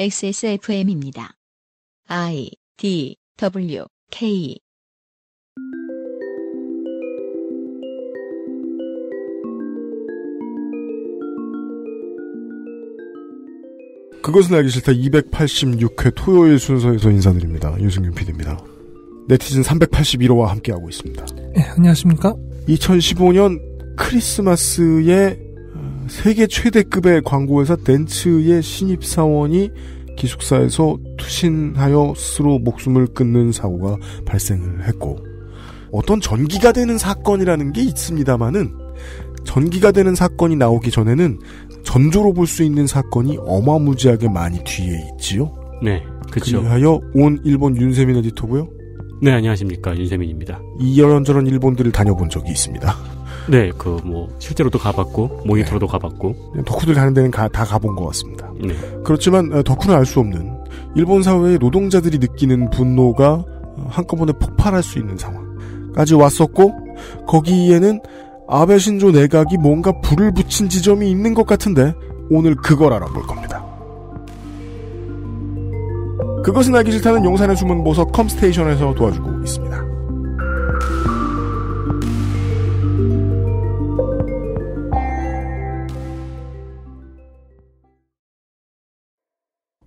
XSFM입니다. I D W K 그것은 알기 싫다 286회 토요일 순서에서 인사드립니다. 유승균 PD입니다. 네티즌 381호와 함께하고 있습니다. 네, 안녕하십니까? 2015년 크리스마스에 세계 최대급의 광고회사 덴츠의 신입사원이 기숙사에서 투신하여 스스로 목숨을 끊는 사고가 발생을 했고 어떤 전기가 되는 사건이라는 게 있습니다만은 전기가 되는 사건이 나오기 전에는 전조로 볼 수 있는 사건이 어마무지하게 많이 뒤에 있지요. 네, 그렇죠. 그리하여 온 일본 윤세민 에디터고요. 네, 안녕하십니까 윤세민입니다. 이런저런 일본들을 다녀본 적이 있습니다. 네, 그 뭐 실제로도 가봤고 모니터로도 네. 가봤고 덕후들 하는 데는 가, 다 가본 것 같습니다. 네. 그렇지만 어, 덕후는 알 수 없는 일본 사회의 노동자들이 느끼는 분노가 한꺼번에 폭발할 수 있는 상황까지 왔었고 거기에는 아베 신조 내각이 뭔가 불을 붙인 지점이 있는 것 같은데 오늘 그걸 알아볼 겁니다. 그것은 알기 싫다는 용산의 숨은 보석 컴스테이션에서 도와주고 있습니다.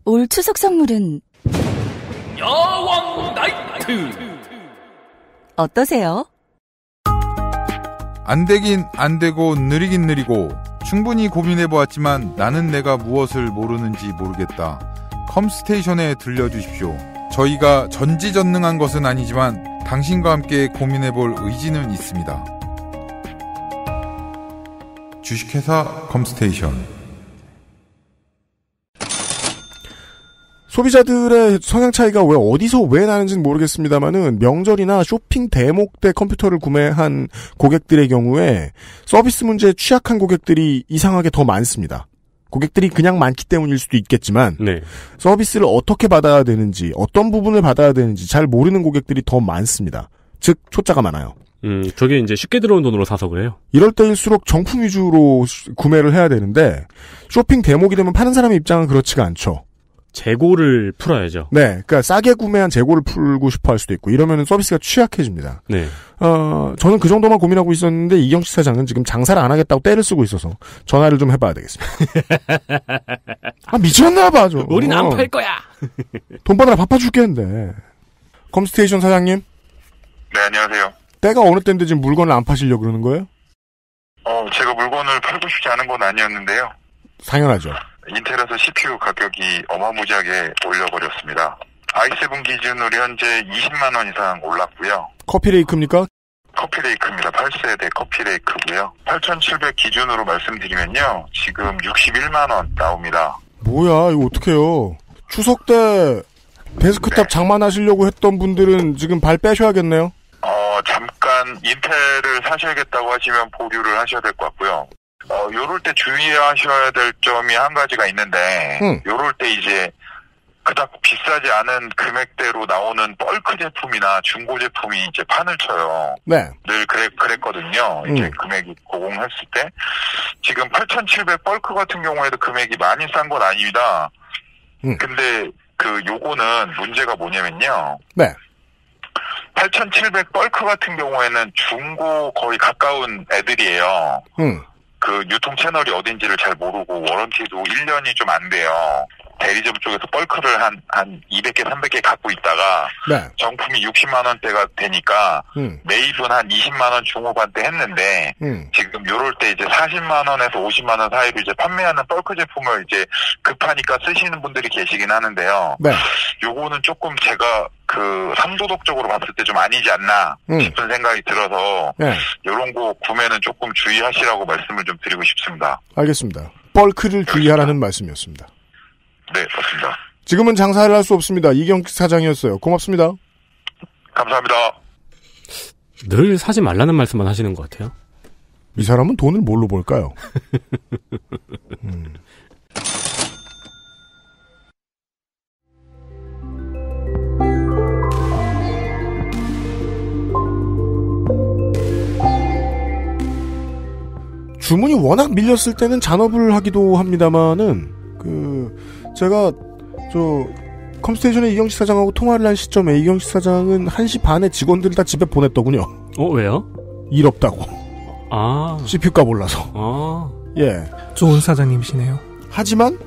올 추석 선물은 야왕 나이트. 어떠세요? 안 되긴 안 되고 느리긴 느리고 충분히 고민해 보았지만 나는 내가 무엇을 모르는지 모르겠다. 컴스테이션에 들려주십시오. 저희가 전지전능한 것은 아니지만 당신과 함께 고민해 볼 의지는 있습니다. 주식회사 컴스테이션 소비자들의 성향 차이가 왜 어디서 왜 나는지는 모르겠습니다만은 명절이나 쇼핑 대목 때 컴퓨터를 구매한 고객들의 경우에 서비스 문제에 취약한 고객들이 이상하게 더 많습니다. 고객들이 그냥 많기 때문일 수도 있겠지만 네. 서비스를 어떻게 받아야 되는지 어떤 부분을 받아야 되는지 잘 모르는 고객들이 더 많습니다. 즉 초짜가 많아요. 음, 저게 이제 쉽게 들어온 돈으로 사서 그래요. 이럴 때일수록 정품 위주로 구매를 해야 되는데 쇼핑 대목이 되면 파는 사람의 입장은 그렇지가 않죠. 재고를 풀어야죠. 네. 그러니까 싸게 구매한 재고를 풀고 싶어 할 수도 있고 이러면 서비스가 취약해집니다. 네. 어, 저는 그 정도만 고민하고 있었는데 이경식 사장은 지금 장사를 안 하겠다고 때를 쓰고 있어서 전화를 좀 해봐야 되겠습니다. 아 미쳤나 봐. 저. 우린 어. 안팔 거야. 돈 받으라 바빠 죽겠는데. 컴스테이션 사장님. 네 안녕하세요. 때가 어느 때인데 지금 물건을 안 파시려고 그러는 거예요? 어 제가 물건을 팔고 싶지 않은 건 아니었는데요. 당연하죠. 인텔에서 CPU 가격이 어마무지하게 올려버렸습니다. i7 기준으로 현재 20만 원 이상 올랐고요. 커피레이크입니까? 커피레이크입니다. 8세대 커피레이크고요. 8,700 기준으로 말씀드리면요. 지금 61만 원 나옵니다. 뭐야 이거 어떡해요. 추석 때 데스크탑 네. 장만하시려고 했던 분들은 지금 발 빼셔야겠네요. 어, 잠깐 인텔을 사셔야겠다고 하시면 보류를 하셔야 될 것 같고요. 어, 요럴 때 주의하셔야 될 점이 한 가지가 있는데, 음. 요럴 때 이제 그닥 비싸지 않은 금액대로 나오는 벌크 제품이나 중고 제품이 이제 판을 쳐요. 네. 늘 그래, 그랬거든요. 이제 음. 금액이 고공했을 때. 지금 8,700벌크 같은 경우에도 금액이 많이 싼 건 아닙니다. 음. 근데 그 요거는 문제가 뭐냐면요. 네. 8,700벌크 같은 경우에는 중고 거의 가까운 애들이에요. 음. 그 유통 채널이 어딘지를 잘 모르고 워런티도 1년이 좀 안 돼요. 대리점 쪽에서 벌크를 한, 한 200개, 300개 갖고 있다가 네. 정품이 60만원대가 되니까 음. 매입은 한 20만원 중후반대 했는데 음. 지금 요럴 때 이제 40만원에서 50만원 사이로 이제 판매하는 벌크 제품을 이제 급하니까 쓰시는 분들이 계시긴 하는데요. 네. 요거는 조금 제가 그 삼도덕적으로 봤을 때 좀 아니지 않나 음. 싶은 음. 생각이 들어서 네. 요런 거 구매는 조금 주의하시라고 말씀을 좀 드리고 싶습니다. 알겠습니다. 벌크를 주의하라는 말씀이었습니다. 네, 맞습니다. 지금은 장사를 할 수 없습니다. 이경기 사장이었어요. 고맙습니다. 감사합니다. 늘 사지 말라는 말씀만 하시는 것 같아요. 이 사람은 돈을 뭘로 볼까요? 주문이 워낙 밀렸을 때는 잔업을 하기도 합니다만은 그 제가 저 컴스테이션의 이경시 사장하고 통화를 한 시점에 이경시 사장은 1시 반에 직원들 다 집에 보냈더군요. 어, 왜요? 일 없다고. 아. CPU값 올라서. 아. 예. 좋은 사장님이시네요. 하지만,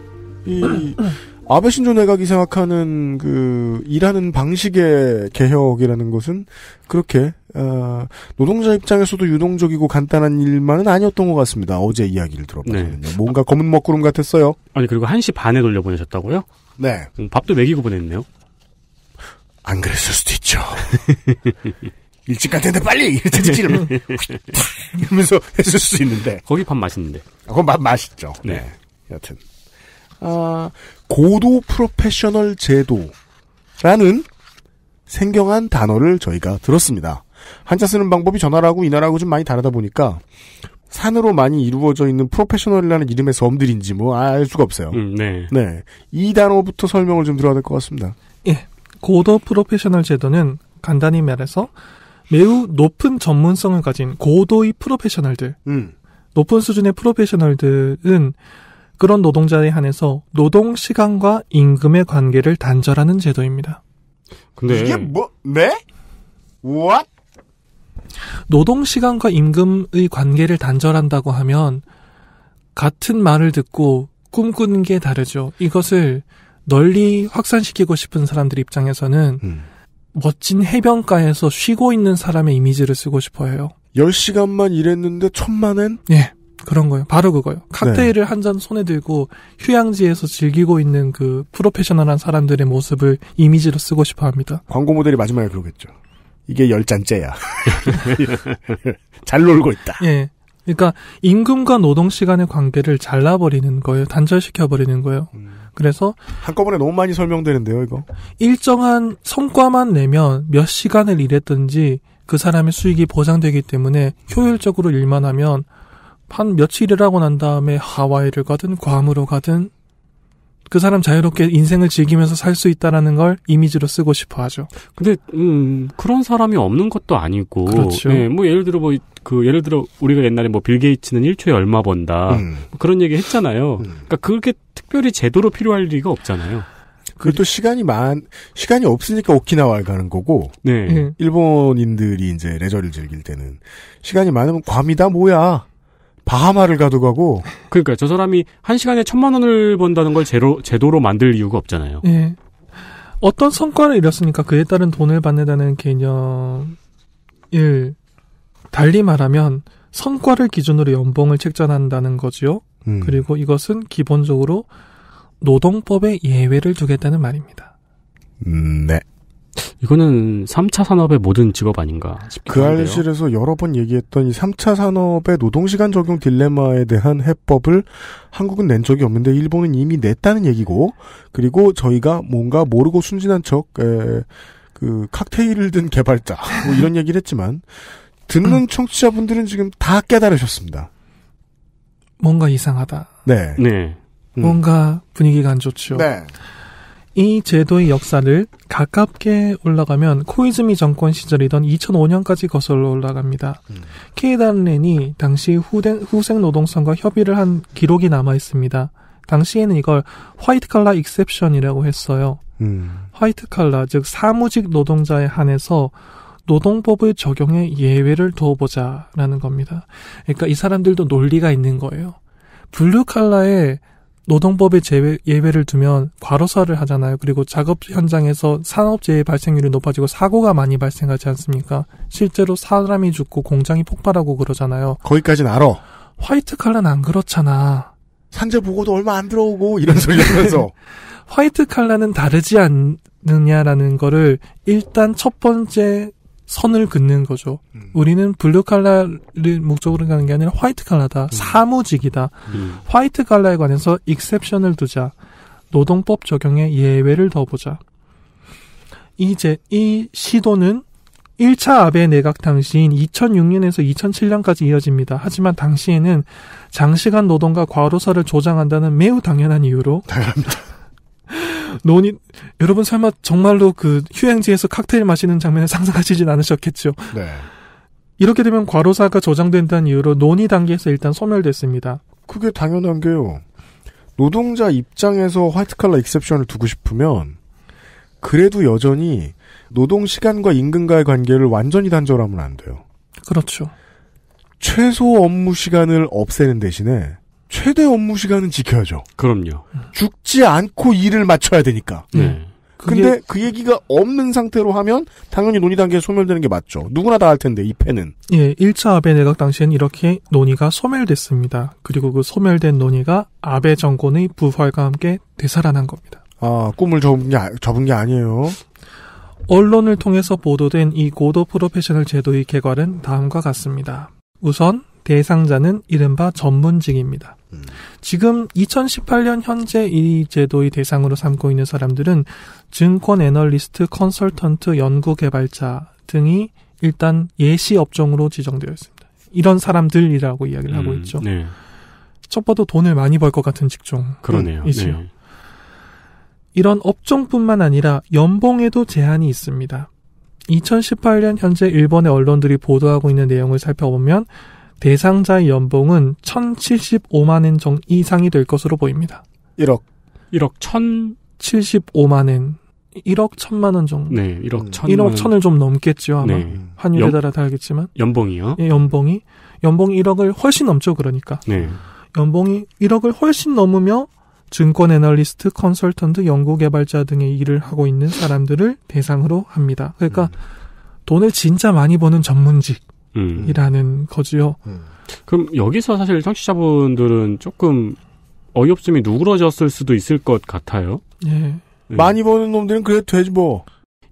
이, 아베 신조 내각이 생각하는 그, 일하는 방식의 개혁이라는 것은 그렇게 어, 노동자 입장에서도 유동적이고 간단한 일만은 아니었던 것 같습니다. 어제 이야기를 들어보면 네. 뭔가 검은 먹구름 같았어요. 아니 그리고 1시 반에 돌려보내셨다고요? 네. 음, 밥도 먹이고 보냈네요. 안 그랬을 수도 있죠. 일찍 갈 텐데 빨리 이랬지 이러면서 했을 수 있는데 거기 밥 맛있는데 아, 그건 맛 맛있죠 네. 네 여튼 아 고도 프로페셔널 제도라는 생경한 단어를 저희가 들었습니다 한자 쓰는 방법이 전화라하고이 나라하고 좀 많이 다르다 보니까 산으로 많이 이루어져 있는 프로페셔널이라는 이름의 섬들인지뭐 알 수가 없어요. 음, 네. 네. 이 단어부터 설명을 좀 들어야 될 것 같습니다. 예. 고도 프로페셔널 제도는 간단히 말해서 매우 높은 전문성을 가진 고도의 프로페셔널들, 음. 높은 수준의 프로페셔널들은 그런 노동자에 한해서 노동 시간과 임금의 관계를 단절하는 제도입니다. 근데 이게 뭐 네? What? 노동시간과 임금의 관계를 단절한다고 하면 같은 말을 듣고 꿈꾸는 게 다르죠. 이것을 널리 확산시키고 싶은 사람들 입장에서는 음. 멋진 해변가에서 쉬고 있는 사람의 이미지를 쓰고 싶어 해요. 10시간만 일했는데 천만엔? 예. 그런 거예요. 바로 그거요. 칵테일을 네. 한잔 손에 들고 휴양지에서 즐기고 있는 그 프로페셔널한 사람들의 모습을 이미지로 쓰고 싶어 합니다. 광고 모델이 마지막에 그러겠죠. 이게 열 잔째야. 잘 놀고 있다. 예. 그러니까 임금과 노동 시간의 관계를 잘라버리는 거예요. 단절시켜버리는 거예요. 음. 그래서 한꺼번에 너무 많이 설명되는데요, 이거. 일정한 성과만 내면 몇 시간을 일했든지 그 사람의 수익이 보장되기 때문에 효율적으로 일만 하면 한 며칠 일하고 난 다음에 하와이를 가든 괌으로 가든 그 사람 자유롭게 인생을 즐기면서 살 수 있다라는 걸 이미지로 쓰고 싶어 하죠. 근데 음, 그런 사람이 없는 것도 아니고 그렇죠. 네, 뭐 예를 들어 뭐 그 예를 들어 우리가 옛날에 뭐 빌 게이츠는 1초에 얼마 번다. 음. 뭐 그런 얘기 했잖아요. 음. 그러니까 그렇게 특별히 제도로 필요할 리가 없잖아요. 그것도 시간이 많 시간이 없으니까 오키나와를 가는 거고 네. 네. 일본인들이 이제 레저를 즐길 때는 시간이 많으면 괌이다 뭐야 바하마를 가도 가고. 그러니까 저 사람이 한 시간에 천만 원을 번다는 걸 제로, 제도로 만들 이유가 없잖아요. 예. 어떤 성과를 이뤘으니까 그에 따른 돈을 받는다는 개념을 달리 말하면 성과를 기준으로 연봉을 책정한다는 거지요. 음. 그리고 이것은 기본적으로 노동법에 예외를 두겠다는 말입니다. 음, 네. 이거는 3차 산업의 모든 직업 아닌가 싶기도 그 한데요. 알실에서 여러 번 얘기했던 이 3차 산업의 노동시간 적용 딜레마에 대한 해법을 한국은 낸 적이 없는데 일본은 이미 냈다는 얘기고 그리고 저희가 뭔가 모르고 순진한 척 에, 그 칵테일을 든 개발자 뭐 이런 얘기를 했지만 듣는 청취자분들은 지금 다 깨달으셨습니다. 뭔가 이상하다. 네. 네. 뭔가 분위기가 안 좋죠. 네. 이 제도의 역사를 가깝게 올라가면 코이즈미 정권 시절이던 2005년까지 거슬러 올라갑니다. 음. 케이단렌이 당시 후된, 후생 노동성과 협의를 한 기록이 남아 있습니다. 당시에는 이걸 화이트 칼라 익셉션이라고 했어요. 음. 화이트 칼라 즉 사무직 노동자에 한해서 노동법을적용해 예외를 둬보자라는 겁니다. 그러니까 이 사람들도 논리가 있는 거예요. 블루 칼라에 노동법의 제외, 예외를 두면 과로사를 하잖아요. 그리고 작업 현장에서 산업재해 발생률이 높아지고 사고가 많이 발생하지 않습니까? 실제로 사람이 죽고 공장이 폭발하고 그러잖아요. 거기까지는 알아. 화이트 칼라는 안 그렇잖아. 산재 보고도 얼마 안 들어오고 이런 소리 하면서. 화이트 칼라는 다르지 않느냐라는 거를 일단 첫 번째 선을 긋는 거죠. 음. 우리는 블루 칼라를 목적으로 가는 게 아니라 화이트 칼라다. 음. 사무직이다. 음. 화이트 칼라에 관해서 익셉션을 두자. 노동법 적용에 예외를 더 보자. 이제 이 시도는 1차 아베 내각 당시인 2006년에서 2007년까지 이어집니다. 하지만 당시에는 장시간 노동과 과로사를 조장한다는 매우 당연한 이유로 당연합니다. 논이 여러분 설마 정말로 그 휴양지에서 칵테일 마시는 장면을 상상하시진 않으셨겠죠. 네. 이렇게 되면 과로사가 저장된다는 이유로 논의 단계에서 일단 소멸됐습니다. 그게 당연한 게요. 노동자 입장에서 화이트 칼라 익셉션을 두고 싶으면 그래도 여전히 노동 시간과 임금과의 관계를 완전히 단절하면 안 돼요. 그렇죠. 최소 업무 시간을 없애는 대신에 최대 업무 시간은 지켜야죠. 그럼요. 죽지 않고 일을 마쳐야 되니까. 네. 음. 그게... 근데 그 얘기가 없는 상태로 하면 당연히 논의 단계에 소멸되는 게 맞죠. 누구나 다할 텐데 이 패는. 예, 1차 아베 내각 당시엔 이렇게 논의가 소멸됐습니다. 그리고 그 소멸된 논의가 아베 정권의 부활과 함께 되살아난 겁니다. 아, 꿈을 접은 게, 아, 접은 게 아니에요. 언론을 통해서 보도된 이 고도 프로페셔널 제도의 개괄은 다음과 같습니다. 우선 대상자는 이른바 전문직입니다. 음. 지금 2018년 현재 이 제도의 대상으로 삼고 있는 사람들은 증권 애널리스트, 컨설턴트, 연구 개발자 등이 일단 예시 업종으로 지정되어 있습니다. 이런 사람들이라고 이야기를 음, 하고 있죠. 네. 첫 봐도 돈을 많이 벌 것 같은 직종. 그러네요. 이지요 네. 이런 업종뿐만 아니라 연봉에도 제한이 있습니다. 2018년 현재 일본의 언론들이 보도하고 있는 내용을 살펴보면 대상자의 연봉은 1,075만 엔정 이상이 될 것으로 보입니다. 1억. 1억 1,075만 엔. 1억 1 0 0 0만원 정도. 네, 1억 1 음. 0 1억 1천을 좀 넘겠죠, 아마. 네. 환율에 연, 따라 다르겠지만. 연봉이요? 예, 연봉이. 연봉 1억을 훨씬 넘죠, 그러니까. 네. 연봉이 1억을 훨씬 넘으며 증권 애널리스트, 컨설턴트, 연구 개발자 등의 일을 하고 있는 사람들을 대상으로 합니다. 그러니까 음. 돈을 진짜 많이 버는 전문직. 이라는 거지요. 음. 그럼 여기서 사실 청취자분들은 조금 어이없음이 누그러졌을 수도 있을 것 같아요. 예. 네. 많이 버는 놈들은 그래도 되지 뭐.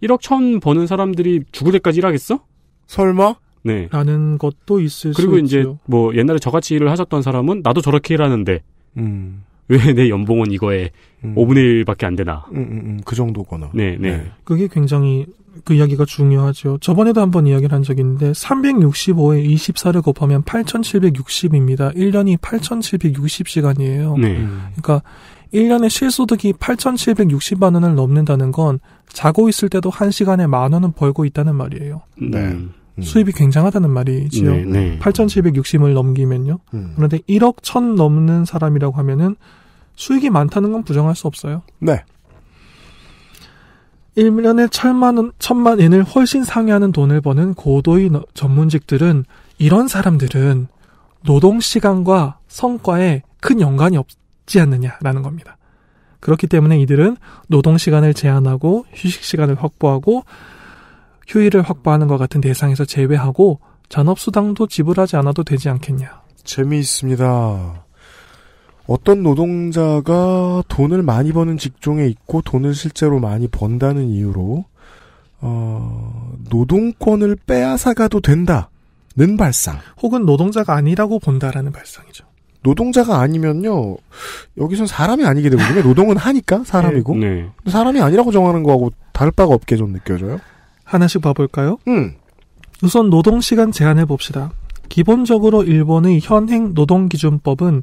1억 천 버는 사람들이 죽을 때까지 일하겠어? 설마? 네. 라는 것도 있을 그리고 수 그리고 이제 있지요. 뭐 옛날에 저같이 일을 하셨던 사람은 나도 저렇게 일하는데. 음. 왜내 연봉은 이거에 음. 5분의 1밖에 안 되나. 음, 음, 음, 그 정도거나. 네, 네, 네, 그게 굉장히 그 이야기가 중요하죠. 저번에도 한번 이야기를 한 적이 있는데 365에 24를 곱하면 8,760입니다. 1년이 8,760시간이에요. 네. 음. 그러니까 1년의 실소득이 8,760만 원을 넘는다는 건 자고 있을 때도 1시간에만 원은 벌고 있다는 말이에요. 네. 음. 음. 수입이 굉장하다는 말이지요. 네, 네. 8,760을 넘기면요. 음. 그런데 1억 천 넘는 사람이라고 하면은 수익이 많다는 건 부정할 수 없어요. 네. 1년에 천만, 원, 천만 엔을 훨씬 상회하는 돈을 버는 고도의 전문직들은 이런 사람들은 노동시간과 성과에 큰 연관이 없지 않느냐라는 겁니다. 그렇기 때문에 이들은 노동시간을 제한하고 휴식시간을 확보하고 휴일을 확보하는 것 같은 대상에서 제외하고 잔업수당도 지불하지 않아도 되지 않겠냐. 재미있습니다. 어떤 노동자가 돈을 많이 버는 직종에 있고 돈을 실제로 많이 번다는 이유로 어, 노동권을 빼앗아가도 된다는 발상. 혹은 노동자가 아니라고 본다라는 발상이죠. 노동자가 아니면요, 여기선 사람이 아니게 되거든요. 노동은 하니까 사람이고. 네, 네. 사람이 아니라고 정하는 거하고 다를 바가 없게 좀 느껴져요. 하나씩 봐볼까요? 음. 우선 노동시간 제한해 봅시다. 기본적으로 일본의 현행 노동기준법은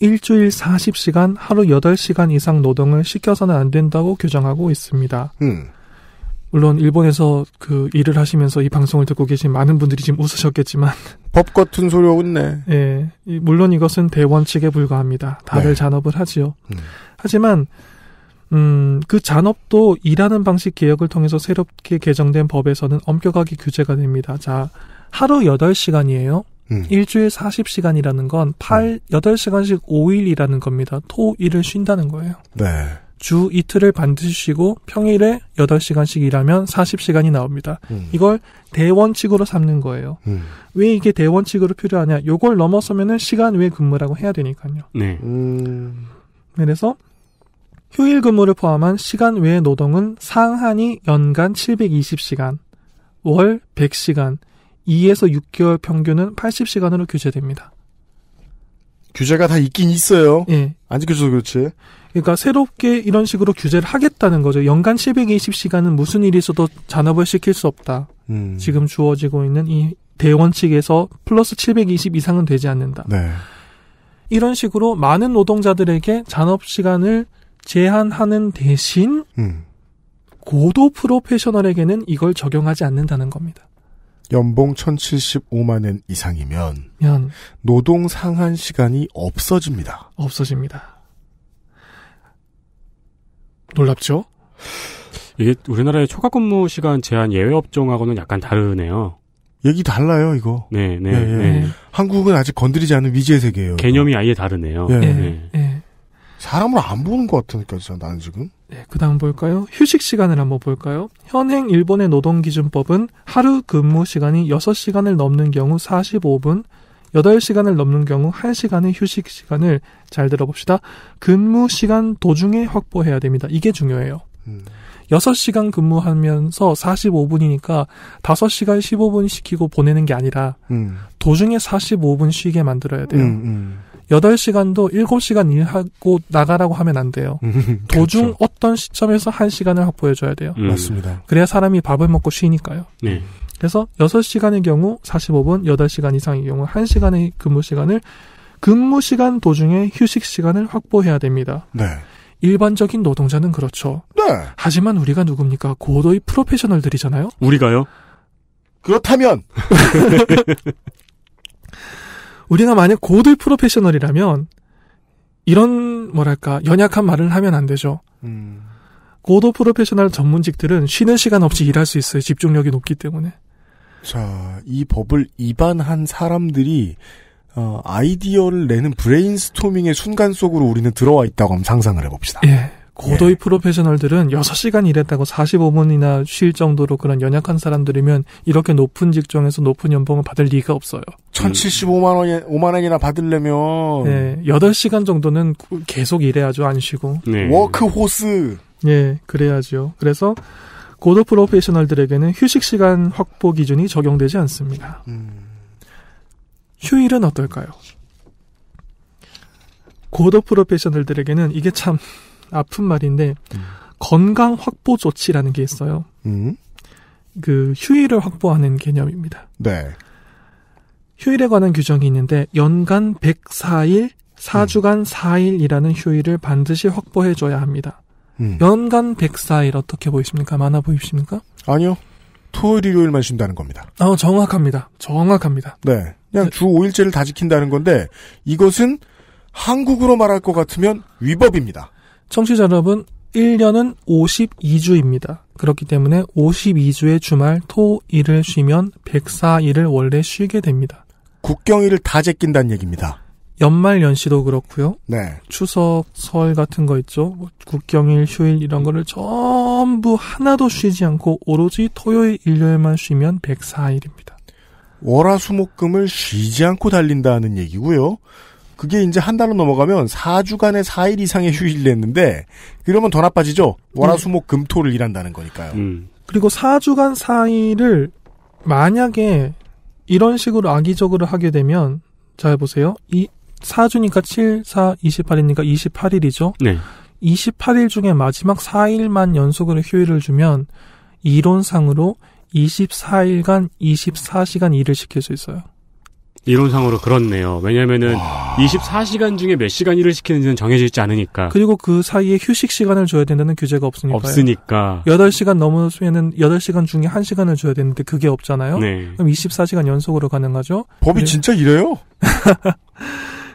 일주일 40시간, 하루 8시간 이상 노동을 시켜서는 안 된다고 규정하고 있습니다. 음. 물론 일본에서 그 일을 하시면서 이 방송을 듣고 계신 많은 분들이 지금 웃으셨겠지만 법 같은 소리 웃네. 예, 물론 이것은 대원칙에 불과합니다. 다들 네. 잔업을 하지요. 음. 하지만 음, 그 잔업도 일하는 방식 개혁을 통해서 새롭게 개정된 법에서는 엄격하게 규제가 됩니다. 자, 하루 8시간이에요. 음. 일주일 40시간이라는 건 8, 8시간씩 음. 5일이라는 겁니다. 토, 일을 쉰다는 거예요. 네. 주 이틀을 반드시 쉬고 평일에 8시간씩 일하면 40시간이 나옵니다. 음. 이걸 대원칙으로 삼는 거예요. 음. 왜 이게 대원칙으로 필요하냐? 요걸 넘어서면은 시간 외 근무라고 해야 되니까요. 네. 음. 그래서 휴일 근무를 포함한 시간 외의 노동은 상한이 연간 720시간, 월 100시간, 2에서 6개월 평균은 80시간으로 규제됩니다. 규제가 다 있긴 있어요. 예. 안 지켜줘서 그렇지. 그러니까 새롭게 이런 식으로 규제를 하겠다는 거죠. 연간 720시간은 무슨 일이 있어도 잔업을 시킬 수 없다. 음. 지금 주어지고 있는 이 대원칙에서 플러스 720 이상은 되지 않는다. 네. 이런 식으로 많은 노동자들에게 잔업 시간을 제한하는 대신 음. 고도 프로페셔널에게는 이걸 적용하지 않는다는 겁니다. 연봉 1,075만 엔 이상이면 면. 노동 상한 시간이 없어집니다. 없어집니다. 놀랍죠? 이게 우리나라의 초과 근무 시간 제한 예외 업종하고는 약간 다르네요. 얘기 달라요, 이거. 네, 네, 예, 예. 네. 한국은 아직 건드리지 않은 위지의 세계예요. 개념이 이거. 아예 다르네요. 예. 예 네. 네. 사람을 안 보는 것 같으니까 진짜 나는 지금. 네, 그 다음 볼까요? 휴식 시간을 한번 볼까요? 현행 일본의 노동기준법은 하루 근무 시간이 6시간을 넘는 경우 45분, 8시간을 넘는 경우 1시간의 휴식 시간을 잘 들어봅시다. 근무 시간 도중에 확보해야 됩니다. 이게 중요해요. 음. 6시간 근무하면서 45분이니까 5시간 15분 시키고 보내는 게 아니라 음. 도중에 45분 쉬게 만들어야 돼요. 음, 음. 8시간도 7시간 일하고 나가라고 하면 안 돼요. 음, 그렇죠. 도중 그렇죠. 어떤 시점에서 1시간을 확보해줘야 돼요. 음. 맞습니다. 그래야 사람이 밥을 먹고 쉬니까요. 네. 그래서 6시간의 경우 45분, 8시간 이상의 경우 1시간의 근무 시간을 근무 시간 도중에 휴식 시간을 확보해야 됩니다. 네. 일반적인 노동자는 그렇죠. 네. 하지만 우리가 누굽니까? 고도의 프로페셔널들이잖아요. 우리가요? 그렇다면 우리가 만약 고도의 프로페셔널이라면 이런 뭐랄까 연약한 말을 하면 안 되죠. 음. 고도 프로페셔널 전문직들은 쉬는 시간 없이 일할 수 있어요. 집중력이 높기 때문에. 자, 이 법을 위반한 사람들이 어, 아이디어를 내는 브레인스토밍의 순간 속으로 우리는 들어와 있다고 한번 상상을 해봅시다. 예. 고도의 네. 프로페셔널들은 6시간 일했다고 45분이나 쉴 정도로 그런 연약한 사람들이면 이렇게 높은 직종에서 높은 연봉을 받을 리가 없어요. 1075만 원에 5만 원이나 받으려면 네, 예, 8시간 정도는 계속 일해야죠. 안 쉬고. 네. 워크호스. 예, 그래야죠. 그래서 고도 프로페셔널들에게는 휴식 시간 확보 기준이 적용되지 않습니다. 음. 휴일은 어떨까요? 고도 프로페셔널들에게는 이게 참 아픈 말인데 음. 건강 확보 조치라는 게 있어요. 음. 그 휴일을 확보하는 개념입니다. 네. 휴일에 관한 규정이 있는데 연간 104일, 4주간 음. 4일이라는 휴일을 반드시 확보해 줘야 합니다. 음. 연간 104일 어떻게 보이십니까? 많아 보이십니까? 아니요. 토요일 일요일만 쉰다는 겁니다. 어, 정확합니다. 정확합니다. 네. 그냥 그 주 5일째를 다 지킨다는 건데 이것은 한국으로 말할 것 같으면 위법입니다. 청취자 여러분, 1년은 52주입니다. 그렇기 때문에 52주의 주말 토, 일을 쉬면 104일을 원래 쉬게 됩니다. 국경일을 다 제낀다는 얘기입니다. 연말 연시도 그렇고요. 네. 추석, 설 같은 거 있죠. 뭐 국경일, 휴일 이런 거를 전부 하나도 쉬지 않고 오로지 토요일, 일요일만 쉬면 104일입니다. 월화수목금을 쉬지 않고 달린다는 얘기고요. 그게 이제 한 달로 넘어가면 4주간에 4일 이상의 휴일을 냈는데 그러면 더 나빠지죠. 월화수목 금토를 일한다는 거니까요. 음. 그리고 4주간 4일을 만약에 이런 식으로 악의적으로 하게 되면 잘 보세요. 이 4주니까 7, 4, 28이니까 28일이죠. 네. 28일 중에 마지막 4일만 연속으로 휴일을 주면 이론상으로 24일간 24시간 일을 시킬 수 있어요. 이론상으로 그렇네요. 왜냐면은 와... 24시간 중에 몇 시간 일을 시키는지는 정해져 있지 않으니까. 그리고 그 사이에 휴식 시간을 줘야 된다는 규제가 없으니까. 없으니까. 8시간 넘으면은 8시간 중에 1시간을 줘야 되는데 그게 없잖아요. 네. 그럼 24시간 연속으로 가능하죠. 법이 네. 진짜 이래요?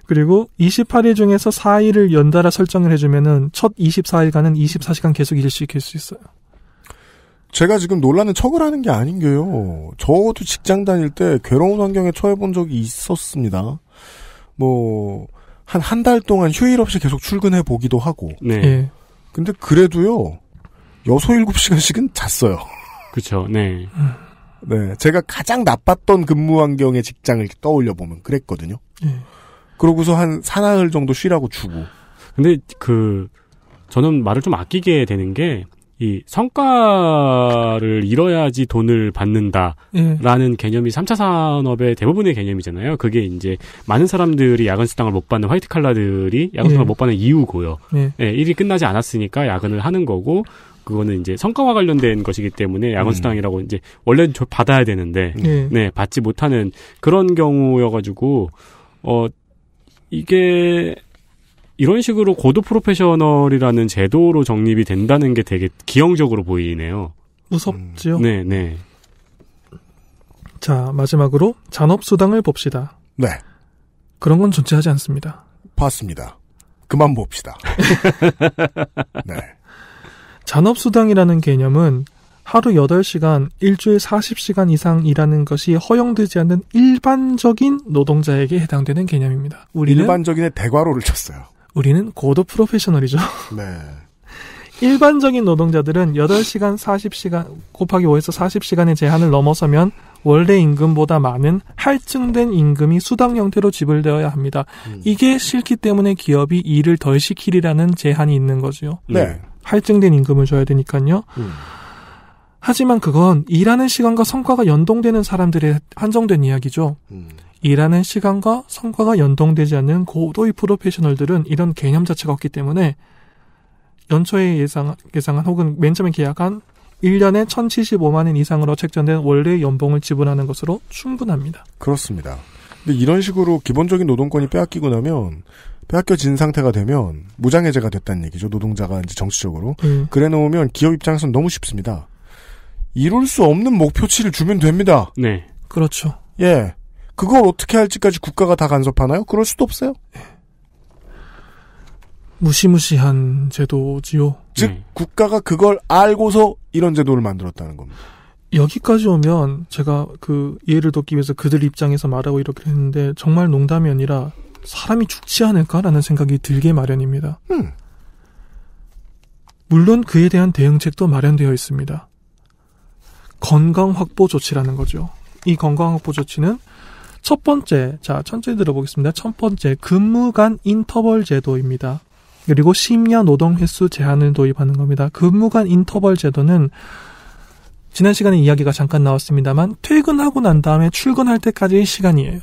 그리고 28일 중에서 4일을 연달아 설정을 해주면은 첫 24일간은 24시간 계속 일시킬 을수 있어요. 제가 지금 논란을 척을 하는 게 아닌 게요. 저도 직장 다닐 때 괴로운 환경에 처해 본 적이 있었습니다. 뭐, 한 한 달 동안 휴일 없이 계속 출근해 보기도 하고. 네. 예. 근데 그래도요, 여섯 일곱 시간씩은 잤어요. 그쵸, 네. 네. 제가 가장 나빴던 근무 환경의 직장을 떠올려 보면 그랬거든요. 예. 그러고서 한 사나흘 정도 쉬라고 주고. 근데 그, 저는 말을 좀 아끼게 되는 게, 이 성과를 이뤄야지 돈을 받는다라는 예. 개념이 3차 산업의 대부분의 개념이잖아요. 그게 이제 많은 사람들이 야근 수당을 못 받는 화이트 칼라들이 야근 수당을 예. 못 받는 이유고요. 예. 예, 일이 끝나지 않았으니까 야근을 하는 거고 그거는 이제 성과와 관련된 것이기 때문에 야근 음. 수당이라고 음. 이제 원래는 받아야 되는데 예. 네, 받지 못하는 그런 경우여 가지고 어 이게 이런 식으로 고도 프로페셔널이라는 제도로 정립이 된다는 게 되게 기형적으로 보이네요. 무섭지요? 음. 네, 네. 자, 마지막으로 잔업수당을 봅시다. 네. 그런 건 존재하지 않습니다. 봤습니다. 그만 봅시다. 네. 잔업수당이라는 개념은 하루 8시간, 일주일 40시간 이상 일하는 것이 허용되지 않는 일반적인 노동자에게 해당되는 개념입니다. 우리는 일반적인의 대괄호를 쳤어요. 우리는 고도 프로페셔널이죠. 네. 일반적인 노동자들은 8시간 40시간 곱하기 5에서 40시간의 제한을 넘어서면 원래 임금보다 많은 할증된 임금이 수당 형태로 지불되어야 합니다. 음. 이게 싫기 때문에 기업이 일을 덜 시키리라는 제한이 있는 거지요. 네. 네. 할증된 임금을 줘야 되니까요. 음. 하지만 그건 일하는 시간과 성과가 연동되는 사람들의 한정된 이야기죠. 음. 일하는 시간과 성과가 연동되지 않는 고도의 프로페셔널들은 이런 개념 자체가 없기 때문에 연초에 예상, 예상한 혹은 맨 처음에 계약한 1년에 1,075만 원 이상으로 책정된 원래 연봉을 지불하는 것으로 충분합니다. 그렇습니다. 근데 이런 식으로 기본적인 노동권이 빼앗기고 나면 빼앗겨진 상태가 되면 무장해제가 됐다는 얘기죠. 노동자가 이제 정치적으로. 음. 그래 놓으면 기업 입장에서는 너무 쉽습니다. 이룰 수 없는 목표치를 주면 됩니다. 네. 그렇죠. 예. 그걸 어떻게 할지까지 국가가 다 간섭하나요? 그럴 수도 없어요. 무시무시한 제도지요. 즉 음. 국가가 그걸 알고서 이런 제도를 만들었다는 겁니다. 여기까지 오면 제가 그 이해를 돕기 위해서 그들 입장에서 말하고 이렇게 했는데 정말 농담이 아니라 사람이 죽지 않을까라는 생각이 들게 마련입니다. 음. 물론 그에 대한 대응책도 마련되어 있습니다. 건강 확보 조치라는 거죠. 이 건강 확보 조치는 첫 번째, 자, 천천히 들어보겠습니다. 첫 번째, 근무간 인터벌 제도입니다. 그리고 심야 노동 횟수 제한을 도입하는 겁니다. 근무간 인터벌 제도는 지난 시간에 이야기가 잠깐 나왔습니다만 퇴근하고 난 다음에 출근할 때까지의 시간이에요.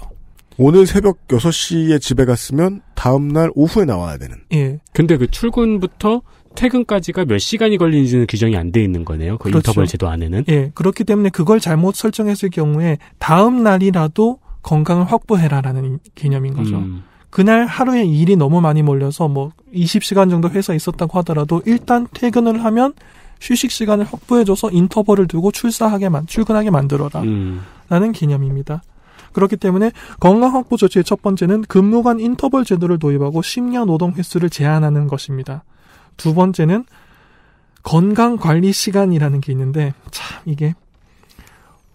오늘 새벽 6시에 집에 갔으면 다음날 오후에 나와야 되는. 예. 근데 그 출근부터 퇴근까지가 몇 시간이 걸리는지는 규정이 안 돼 있는 거네요. 그 그렇죠. 인터벌 제도 안에는. 예. 그렇기 때문에 그걸 잘못 설정했을 경우에 다음 날이라도 건강을 확보해라라는 개념인 거죠. 음. 그날 하루에 일이 너무 많이 몰려서 뭐 20시간 정도 회사에 있었다고 하더라도 일단 퇴근을 하면 휴식 시간을 확보해줘서 인터벌을 두고 출사하게 만 출근하게 만들어라 음. 라는 개념입니다. 그렇기 때문에 건강 확보 조치의 첫 번째는 근무간 인터벌 제도를 도입하고 10년 노동 횟수를 제한하는 것입니다. 두 번째는 건강 관리 시간이라는 게 있는데 참 이게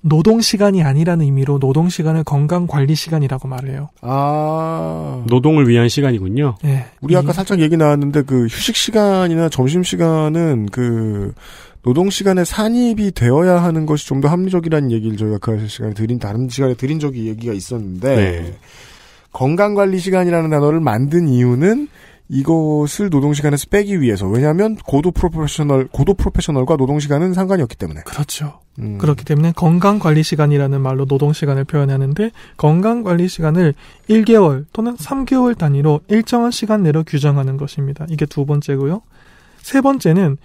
노동 시간이 아니라는 의미로 노동 시간을 건강 관리 시간이라고 말해요. 아 노동을 위한 시간이군요. 네. 우리 아까 살짝 얘기 나왔는데 그 휴식 시간이나 점심 시간은 그 노동 시간에 산입이 되어야 하는 것이 좀 더 합리적이라는 얘기를 저희가 그 시간에 드린 다른 시간에 드린 적이 얘기가 있었는데 네. 건강 관리 시간이라는 단어를 만든 이유는 이것을 노동시간에서 빼기 위해서 왜냐하면 고도 프로페셔널 고도 프로페셔널과 노동시간은 상관이 없기 때문에 그렇죠 음. 그렇기 때문에 건강관리시간이라는 말로 노동시간을 표현하는데 건강관리시간을 1개월 또는 3개월 단위로 일정한 시간 내로 규정하는 것입니다 이게 두 번째고요 세 번째는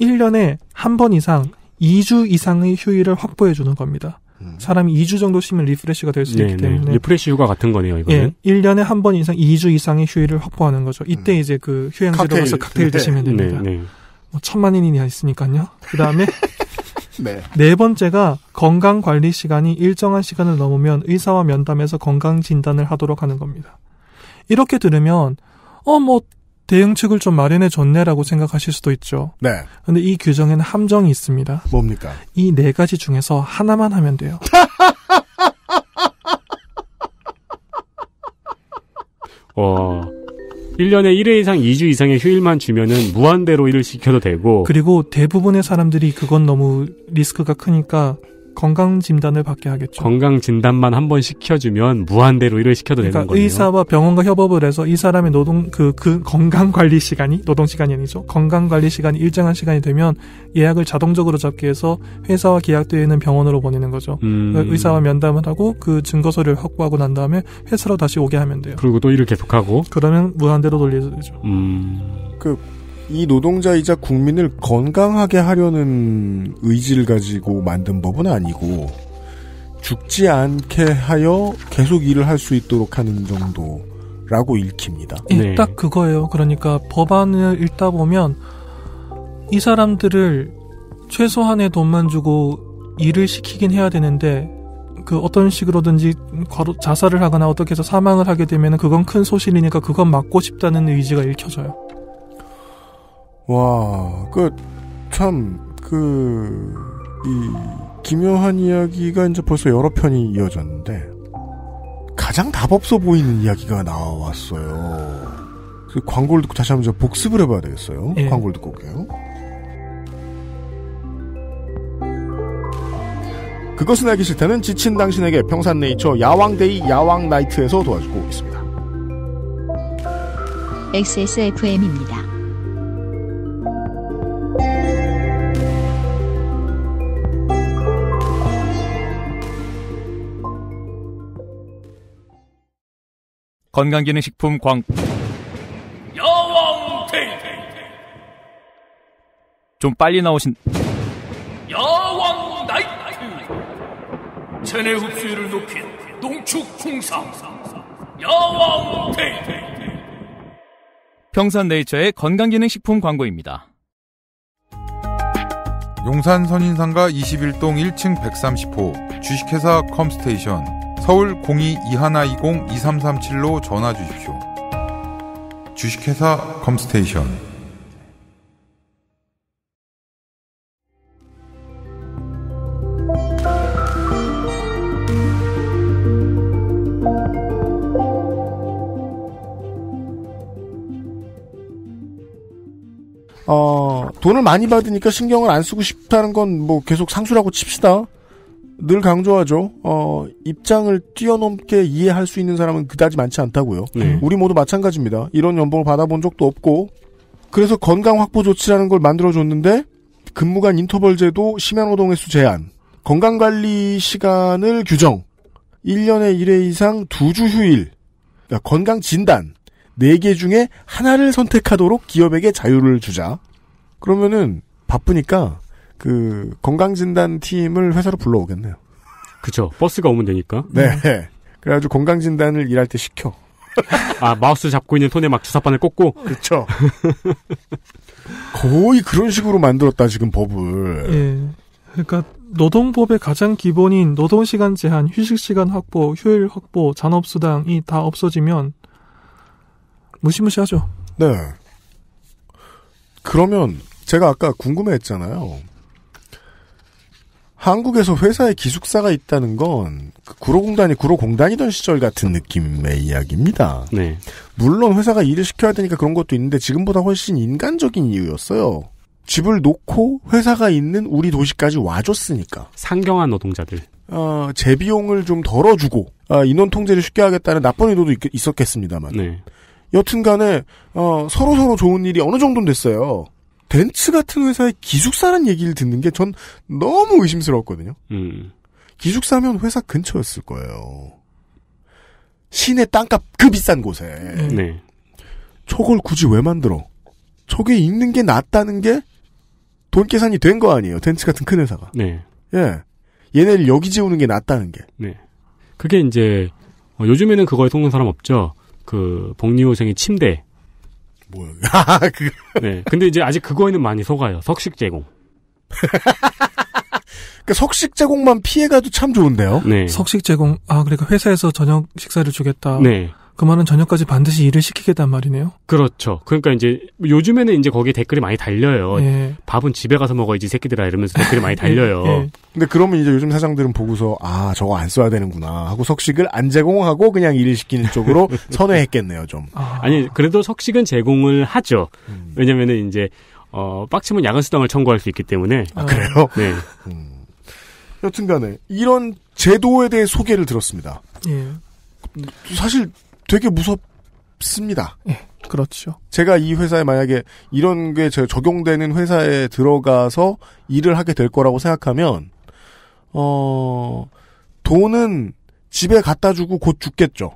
1년에 한 번 이상 2주 이상의 휴일을 확보해 주는 겁니다 사람이 2주 정도 쉬면 리프레시가 될 수 있기 네, 네. 때문에 리프레시 휴가 같은 거네요, 이거는. 예, 1년에 한 번 이상 2주 이상의 휴일을 확보하는 거죠. 이때 음. 이제 그 휴양지로 칵테일. 가서 칵테일 드시면 네, 됩니다. 뭐 천만 인이나 있으니까요. 그다음에 네. 네 번째가 건강 관리 시간이 일정한 시간을 넘으면 의사와 면담해서 건강 진단을 하도록 하는 겁니다. 이렇게 들으면 어뭐 대응책을 좀 마련해 줬네라고 생각하실 수도 있죠. 네. 근데 이 규정에는 함정이 있습니다. 뭡니까? 이 네 가지 중에서 하나만 하면 돼요. 와. 1년에 1회 이상 2주 이상의 휴일만 주면은 무한대로 일을 시켜도 되고 그리고 대부분의 사람들이 그건 너무 리스크가 크니까 건강 진단을 받게 하겠죠. 건강 진단만 한 번 시켜주면 무한대로 일을 시켜도 그러니까 되는 거예요. 의사와 병원과 협업을 해서 이 사람의 노동 그, 그 건강 관리 시간이 노동 시간이 아니죠. 건강 관리 시간이 일정한 시간이 되면 예약을 자동적으로 잡게 해서 회사와 계약되어 있는 병원으로 보내는 거죠. 음. 의사와 면담을 하고 그 증거서를 확보하고 난 다음에 회사로 다시 오게 하면 돼요. 그리고 또 일을 계속하고 그러면 무한대로 돌리죠. 음. 그이 노동자이자 국민을 건강하게 하려는 의지를 가지고 만든 법은 아니고 죽지 않게 하여 계속 일을 할 수 있도록 하는 정도라고 읽힙니다. 예, 네. 딱 그거예요. 그러니까 법안을 읽다 보면 이 사람들을 최소한의 돈만 주고 일을 시키긴 해야 되는데 그 어떤 식으로든지 자살을 하거나 어떻게 해서 사망을 하게 되면 그건 큰 소실이니까 그건 막고 싶다는 의지가 읽혀져요. 와, 그, 참, 그, 이, 기묘한 이야기가 이제 벌써 여러 편이 이어졌는데, 가장 답 없어 보이는 이야기가 나왔어요. 그 광고를 듣고 다시 한번 복습을 해봐야 되겠어요. 예. 광고를 듣고 올게요. 그것은 알기 싫다는 지친 당신에게 평산네이처 야왕데이 야왕나이트에서 도와주고 있습니다. XSFM입니다. 건강기능식품 광 여왕 테이좀 빨리 나오신 야왕 나이트 체내 흡수율을 높인 농축 풍상 야왕 테이 평산네이처의 건강기능식품 광고입니다. 용산 선인상가 21동 1층 130호 주식회사 컴스테이션 서울 02-2120-2337로 전화 주십시오. 주식회사 컴스테이션 어, 돈을 많이 받으니까 신경을 안 쓰고 싶다는 건 뭐 계속 상수라고 칩시다. 늘 강조하죠. 어, 입장을 뛰어넘게 이해할 수 있는 사람은 그다지 많지 않다고요. 네. 우리 모두 마찬가지입니다. 이런 연봉을 받아본 적도 없고 그래서 건강 확보 조치라는 걸 만들어줬는데 근무간 인터벌제도 심야노동 횟수 제한, 건강관리 시간을 규정, 1년에 1회 이상 2주 휴일, 그러니까 건강 진단 4개 중에 하나를 선택하도록 기업에게 자유를 주자. 그러면은 바쁘니까 그 건강진단 팀을 회사로 불러오겠네요. 그쵸 버스가 오면 되니까. 네. 그래가지고 건강진단을 일할 때 시켜. 아 마우스 잡고 있는 손에 막주사판을 꽂고. 그렇죠. 거의 그런 식으로 만들었다 지금 법을. 예. 그러니까 노동법의 가장 기본인 노동 시간 제한, 휴식 시간 확보, 휴일 확보, 잔업 수당이 다 없어지면 무시무시하죠. 네. 그러면 제가 아까 궁금해했잖아요. 한국에서 회사에 기숙사가 있다는 건 그 구로공단이 구로공단이던 시절 같은 느낌의 이야기입니다. 네. 물론 회사가 일을 시켜야 되니까 그런 것도 있는데 지금보다 훨씬 인간적인 이유였어요. 집을 놓고 회사가 있는 우리 도시까지 와줬으니까. 상경한 노동자들. 어, 제비용을 좀 덜어주고 어, 인원 통제를 쉽게 하겠다는 나쁜 의도도 있, 었겠습니다만 네. 여튼간에 어, 서로 서로 좋은 일이 어느 정도는 됐어요. 벤츠 같은 회사의 기숙사란 얘기를 듣는 게 전 너무 의심스러웠거든요. 음. 기숙사면 회사 근처였을 거예요. 시내 땅값 그 비싼 곳에. 네. 저걸 네. 굳이 왜 만들어? 저게 있는 게 낫다는 게 돈 계산이 된 거 아니에요. 벤츠 같은 큰 회사가. 네. 예. 얘네를 여기 지우는 게 낫다는 게. 네. 그게 이제 어, 요즘에는 그거에 속는 사람 없죠. 그 복리후생의 침대. 뭐야? 그. 네. 근데 이제 아직 그거에는 많이 속아요. 석식 제공. 그러니까 석식 제공만 피해가도 참 좋은데요. 네. 석식 제공. 아 그러니까 회사에서 저녁 식사를 주겠다. 네. 그만은 저녁까지 반드시 일을 시키겠단 말이네요. 그렇죠. 그러니까 이제 요즘에는 이제 거기에 댓글이 많이 달려요. 예. 밥은 집에 가서 먹어야지 새끼들아 이러면서 댓글이 많이 예, 달려요. 예. 근데 그러면 이제 요즘 사장들은 보고서 아 저거 안 써야 되는구나 하고 석식을 안 제공하고 그냥 일을 시키는 쪽으로 선회했겠네요 좀. 아... 니 그래도 석식은 제공을 하죠. 음. 왜냐면은 이제 어 빡치면 야간 수당을 청구할 수 있기 때문에. 아, 그래요? 네. 음. 여튼간에 이런 제도에 대해 소개를 들었습니다. 예. 사실 되게 무섭습니다. 예, 그렇죠. 제가 이 회사에 만약에 이런 게제 적용되는 회사에 들어가서 일을 하게 될 거라고 생각하면 어 돈은 집에 갖다 주고 곧 죽겠죠.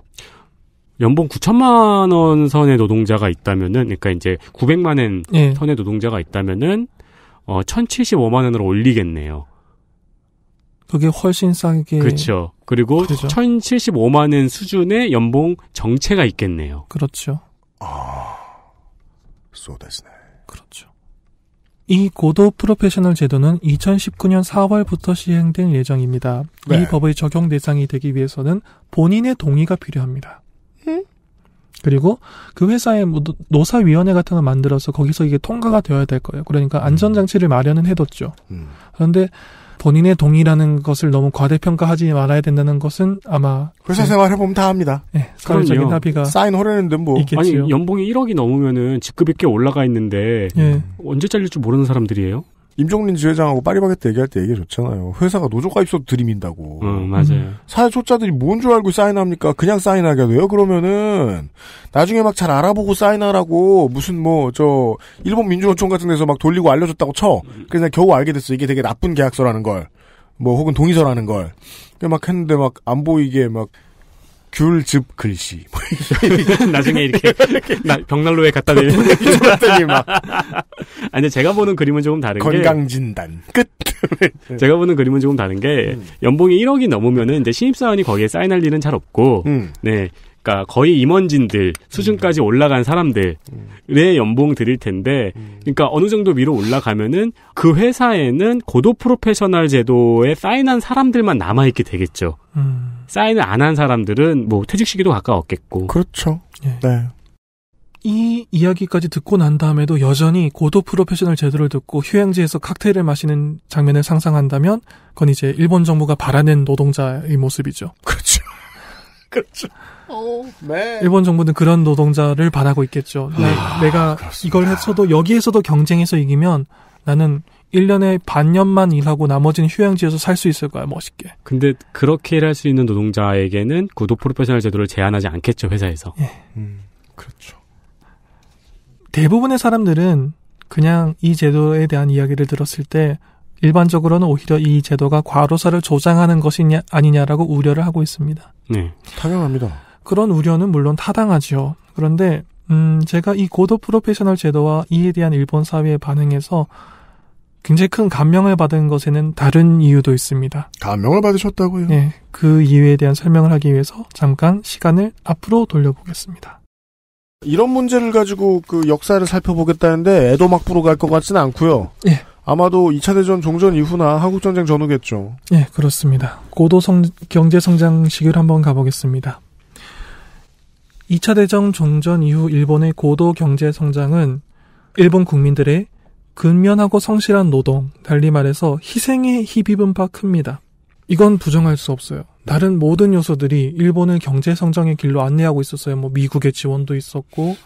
연봉 9천만 원 선의 노동자가 있다면은 그러니까 이제 900만 원 예. 선의 노동자가 있다면은 어 1,075만 원으로 올리겠네요. 그게 훨씬 싸게. 그렇죠. 그리고 그렇죠. 1,075만 원 수준의 연봉 정체가 있겠네요. 그렇죠. 아, 쏘데스네. 그렇죠. 이 고도 프로페셔널 제도는 2019년 4월부터 시행될 예정입니다. 네. 이 법의 적용 대상이 되기 위해서는 본인의 동의가 필요합니다. 네? 그리고 그 회사에 뭐 노사위원회 같은 걸 만들어서 거기서 이게 통과가 되어야 될 거예요. 그러니까 음. 안전장치를 마련은 해뒀죠. 음. 그런데 본인의 동의라는 것을 너무 과대평가하지 말아야 된다는 것은 아마 회사 네. 생활 해보면 다 합니다. 네, 사회적인 합의가 쌓인 호라는데 뭐 있겠지요. 아니 연봉이 1억이 넘으면은 직급이 꽤 올라가 있는데 예. 언제 잘릴지 모르는 사람들이에요. 임종민 지회장하고 파리바게뜨 얘기할 때 얘기 줬잖아요. 회사가 노조가 있어도 들이민다고. 음, 맞아요. 음. 사회초자들이 뭔 줄 알고 사인합니까? 그냥 사인하게 돼요? 그러면은 나중에 막 잘 알아보고 사인하라고 무슨 뭐 저 일본 민주노총 같은 데서 막 돌리고 알려줬다고 쳐. 그래서 겨우 알게 됐어. 이게 되게 나쁜 계약서라는 걸. 뭐 혹은 동의서라는 걸. 막 했는데 막 안 보이게 막 귤즙 글씨. 뭐 나중에 이렇게 나, 벽난로에 갖다 대는그랬니 아니 제가 보는 그림은 조금 다른 건강 게 건강 진단 끝. 제가 보는 그림은 조금 다른 게 음. 연봉이 1억이 넘으면은 이제 신입 사원이 거기에 사인할 일은 잘 없고, 음. 네 그러니까 거의 임원진들 수준까지 올라간 사람들의 연봉 드릴 텐데, 그러니까 어느 정도 위로 올라가면은 그 회사에는 고도 프로페셔널 제도에 사인한 사람들만 남아있게 되겠죠. 음. 사인을 안 한 사람들은 뭐 퇴직 시기도 가까웠겠고. 그렇죠. 네. 네. 이 이야기까지 듣고 난 다음에도 여전히 고도 프로페셔널 제도를 듣고 휴양지에서 칵테일을 마시는 장면을 상상한다면 그건 이제 일본 정부가 바라낸 노동자의 모습이죠. 그렇죠. 그렇죠. 네. 일본 정부는 그런 노동자를 바라고 있겠죠. 네, 아, 내가 그렇습니다. 이걸 했어도 여기에서도 경쟁해서 이기면 나는 1년에 반년만 일하고 나머지는 휴양지에서 살 수 있을 거야, 멋있게. 근데 그렇게 일할 수 있는 노동자에게는 구독 프로페셔널 제도를 제한하지 않겠죠, 회사에서. 예. 음, 그렇죠. 대부분의 사람들은 그냥 이 제도에 대한 이야기를 들었을 때 일반적으로는 오히려 이 제도가 과로사를 조장하는 것이 아니냐라고 우려를 하고 있습니다. 네. 당연합니다. 그런 우려는 물론 타당하지요. 그런데 음, 제가 이 고도 프로페셔널 제도와 이에 대한 일본 사회의 반응에서 굉장히 큰 감명을 받은 것에는 다른 이유도 있습니다. 감명을 받으셨다고요? 네. 그 이유에 대한 설명을 하기 위해서 잠깐 시간을 앞으로 돌려보겠습니다. 이런 문제를 가지고 그 역사를 살펴보겠다는데 애도 막부로 갈 것 같지는 않고요. 예. 아마도 2차 대전 종전 이후나 한국 전쟁 전후겠죠. 예, 그렇습니다. 고도 성, 경제 성장 시기를 한번 가보겠습니다. 2차 대전 종전 이후 일본의 고도 경제 성장은 일본 국민들의 근면하고 성실한 노동, 달리 말해서 희생에 힘입은 바 큽니다. 이건 부정할 수 없어요. 네. 다른 모든 요소들이 일본을 경제 성장의 길로 안내하고 있었어요. 뭐 미국의 지원도 있었고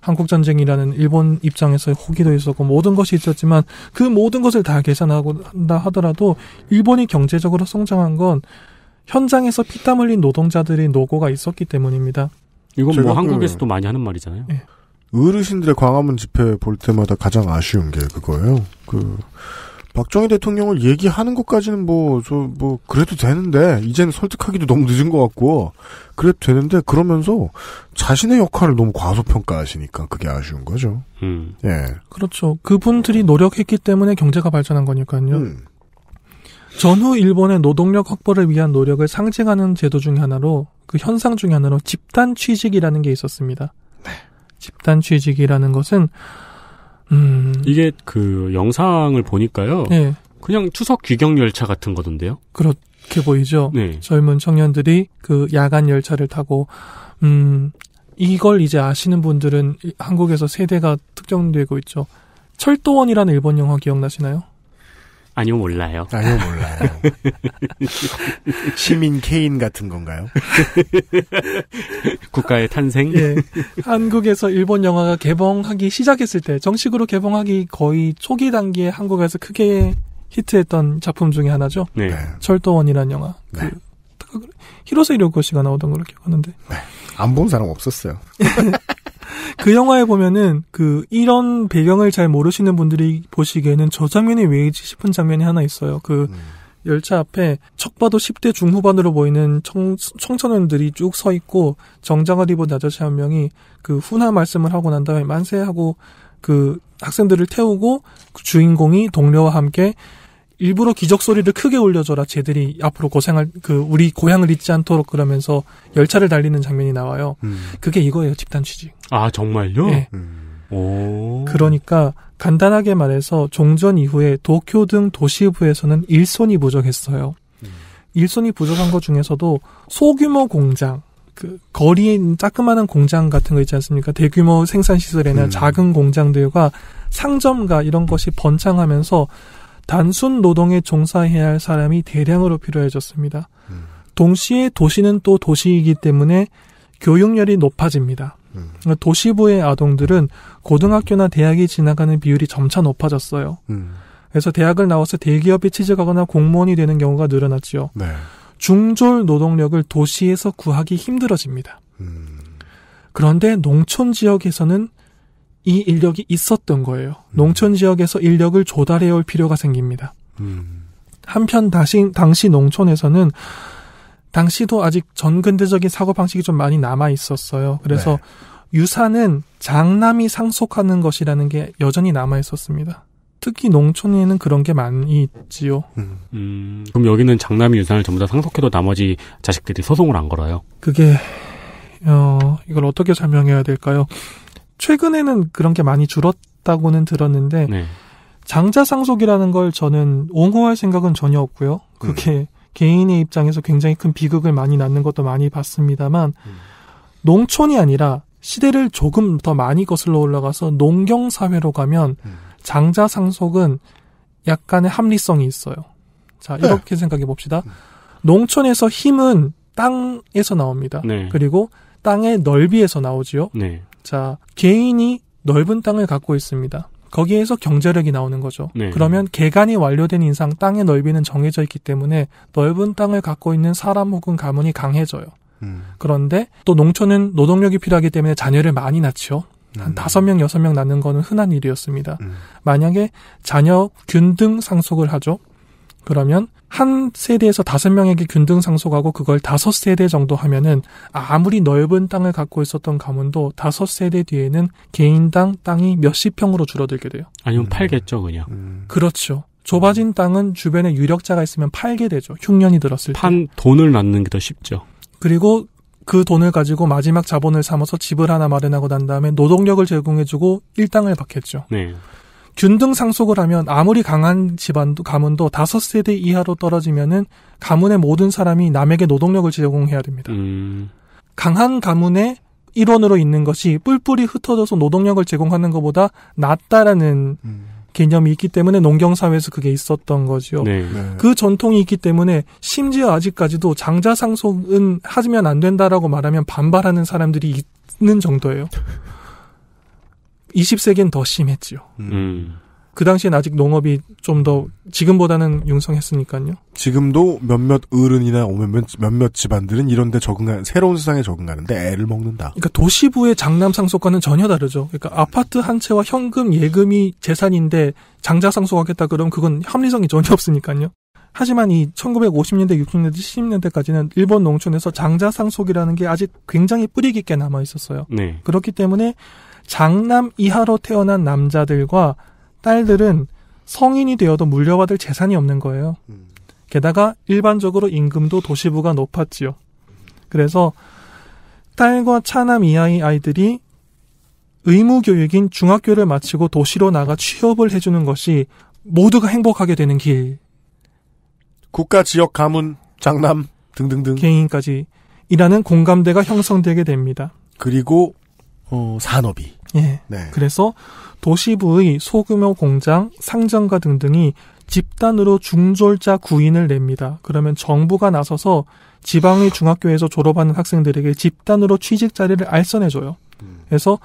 한국 전쟁이라는 일본 입장에서의 호기도 있었고 모든 것이 있었지만 그 모든 것을 다 계산하고 한다 하더라도 일본이 경제적으로 성장한 건 현장에서 피땀 흘린 노동자들의 노고가 있었기 때문입니다. 이건 뭐 한국에서도 그 많이 하는 말이잖아요. 네. 어르신들의 광화문 집회 볼 때마다 가장 아쉬운 게 그거예요. 그 박정희 대통령을 얘기하는 것까지는 뭐 저뭐 뭐 그래도 되는데 이제는 설득하기도 너무 늦은 것 같고 그래도 되는데 그러면서 자신의 역할을 너무 과소평가하시니까 그게 아쉬운 거죠. 음. 예. 그렇죠. 그분들이 노력했기 때문에 경제가 발전한 거니까요. 음. 전후 일본의 노동력 확보를 위한 노력을 상징하는 제도 중 하나로 그 현상 중 하나로 집단 취직이라는 게 있었습니다. 네. 집단 취직이라는 것은 음... 이게 그 영상을 보니까요. 네. 그냥 추석 귀경 열차 같은 거던데요. 그렇게 보이죠. 네. 젊은 청년들이 그 야간 열차를 타고 음 이걸 이제 아시는 분들은 한국에서 세대가 특정되고 있죠. 철도원이라는 일본 영화 기억나시나요? 아니요, 몰라요. 아니요, 몰라요. 시민 케인 같은 건가요? 국가의 탄생? 예. 한국에서 일본 영화가 개봉하기 시작했을 때, 정식으로 개봉하기 거의 초기 단계에 한국에서 크게 히트했던 작품 중에 하나죠. 네. 철도원이라는 네. 영화. 네. 그, 히로세 이로코시가 나오던 걸로 기억하는데. 네. 안 본 사람 없었어요. 그 영화에 보면은 그 이런 배경을 잘 모르시는 분들이 보시기에는 저 장면이 왜지 싶은 장면이 하나 있어요. 그 음. 열차 앞에 척 봐도 10대 중후반으로 보이는 청, 청소년들이 쭉 서 있고 정장을 입은 아저씨 한 명이 그 훈화 말씀을 하고 난 다음에 만세하고 그 학생들을 태우고 그 주인공이 동료와 함께 일부러 기적 소리를 크게 올려줘라. 쟤들이 앞으로 고생할 그 우리 고향을 잊지 않도록 그러면서 열차를 달리는 장면이 나와요. 음. 그게 이거예요. 집단 취직. 아 정말요? 네. 음. 오. 그러니까 간단하게 말해서 종전 이후에 도쿄 등 도시부에서는 일손이 부족했어요. 음. 일손이 부족한 것 중에서도 소규모 공장, 그 거리에 짜그마한 공장 같은 거 있지 않습니까? 대규모 생산 시설에는 음. 작은 공장들과 상점가 이런 것이 번창하면서 단순 노동에 종사해야 할 사람이 대량으로 필요해졌습니다. 음. 동시에 도시는 또 도시이기 때문에 교육열이 높아집니다. 음. 도시부의 아동들은 고등학교나 대학이 지나가는 비율이 점차 높아졌어요. 음. 그래서 대학을 나와서 대기업에 취직하거나 공무원이 되는 경우가 늘어났지요. 네. 중졸 노동력을 도시에서 구하기 힘들어집니다. 음. 그런데 농촌 지역에서는 이 인력이 있었던 거예요. 음. 농촌 지역에서 인력을 조달해 올 필요가 생깁니다. 음. 한편 다시, 당시 농촌에서는 당시도 아직 전근대적인 사고 방식이 좀 많이 남아 있었어요. 그래서 네. 유산은 장남이 상속하는 것이라는 게 여전히 남아 있었습니다. 특히 농촌에는 그런 게 많이 있지요. 음. 음, 그럼 여기는 장남이 유산을 전부 다 상속해도 나머지 자식들이 소송을 안 걸어요? 그게 어, 이걸 어떻게 설명해야 될까요? 최근에는 그런 게 많이 줄었다고는 들었는데 네. 장자 상속이라는 걸 저는 옹호할 생각은 전혀 없고요. 그게 음. 개인의 입장에서 굉장히 큰 비극을 많이 낳는 것도 많이 봤습니다만 음. 농촌이 아니라 시대를 조금 더 많이 거슬러 올라가서 농경 사회로 가면 음. 장자 상속은 약간의 합리성이 있어요. 자 네. 이렇게 네. 생각해 봅시다. 농촌에서 힘은 땅에서 나옵니다. 네. 그리고 땅의 넓이에서 나오지요. 네. 자, 개인이 넓은 땅을 갖고 있습니다. 거기에서 경제력이 나오는 거죠. 네. 그러면 개간이 완료된 인상 땅의 넓이는 정해져 있기 때문에 넓은 땅을 갖고 있는 사람 혹은 가문이 강해져요. 음. 그런데 또 농촌은 노동력이 필요하기 때문에 자녀를 많이 낳죠. 한 음. 다섯 명, 여섯 명 낳는 거는 흔한 일이었습니다. 음. 만약에 자녀 균등 상속을 하죠. 그러면 한 세대에서 다섯 명에게 균등 상속하고 그걸 다섯 세대 정도 하면은 아무리 넓은 땅을 갖고 있었던 가문도 다섯 세대 뒤에는 개인당 땅이 몇십 평으로 줄어들게 돼요. 아니면 음. 팔겠죠, 그냥. 음. 그렇죠. 좁아진 땅은 주변에 유력자가 있으면 팔게 되죠. 흉년이 들었을 때. 판 돈을 낳는 게 더 쉽죠. 그리고 그 돈을 가지고 마지막 자본을 삼아서 집을 하나 마련하고 난 다음에 노동력을 제공해주고 일당을 받겠죠. 네. 균등 상속을 하면 아무리 강한 집안도 가문도 다섯 세대 이하로 떨어지면은 가문의 모든 사람이 남에게 노동력을 제공해야 됩니다. 음. 강한 가문의 일원으로 있는 것이 뿔뿔이 흩어져서 노동력을 제공하는 것보다 낫다라는 음. 개념이 있기 때문에 농경 사회에서 그게 있었던 거죠 네. 네. 그 전통이 있기 때문에 심지어 아직까지도 장자 상속은 하지면 안 된다라고 말하면 반발하는 사람들이 있는 정도예요. 20세기엔 더 심했지요. 음. 음. 그 당시엔 아직 농업이 좀 더 지금보다는 융성했으니까요. 지금도 몇몇 어른이나 몇몇, 몇몇 집안들은 이런데 적응한 새로운 세상에 적응하는데 애를 먹는다. 그러니까 도시부의 장남 상속과는 전혀 다르죠. 그러니까 아파트 한 채와 현금 예금이 재산인데 장자 상속하겠다 그러면 그건 합리성이 전혀 없으니까요. 하지만 이 1950년대, 60년대, 70년대까지는 일본 농촌에서 장자 상속이라는 게 아직 굉장히 뿌리 깊게 남아 있었어요. 네. 그렇기 때문에 장남 이하로 태어난 남자들과 딸들은 성인이 되어도 물려받을 재산이 없는 거예요. 음. 게다가 일반적으로 임금도 도시부가 높았지요. 그래서 딸과 차남 이하의 아이들이 의무교육인 중학교를 마치고 도시로 나가 취업을 해주는 것이 모두가 행복하게 되는 길. 국가, 지역, 가문, 장남 등등등 개인까지 이라는 공감대가 형성되게 됩니다. 그리고 어, 산업이 예. 네. 그래서 도시부의 소규모 공장, 상점가 등등이 집단으로 중졸자 구인을 냅니다. 그러면 정부가 나서서 지방의 중학교에서 졸업하는 학생들에게 집단으로 취직 자리를 알선해줘요. 음. 그래서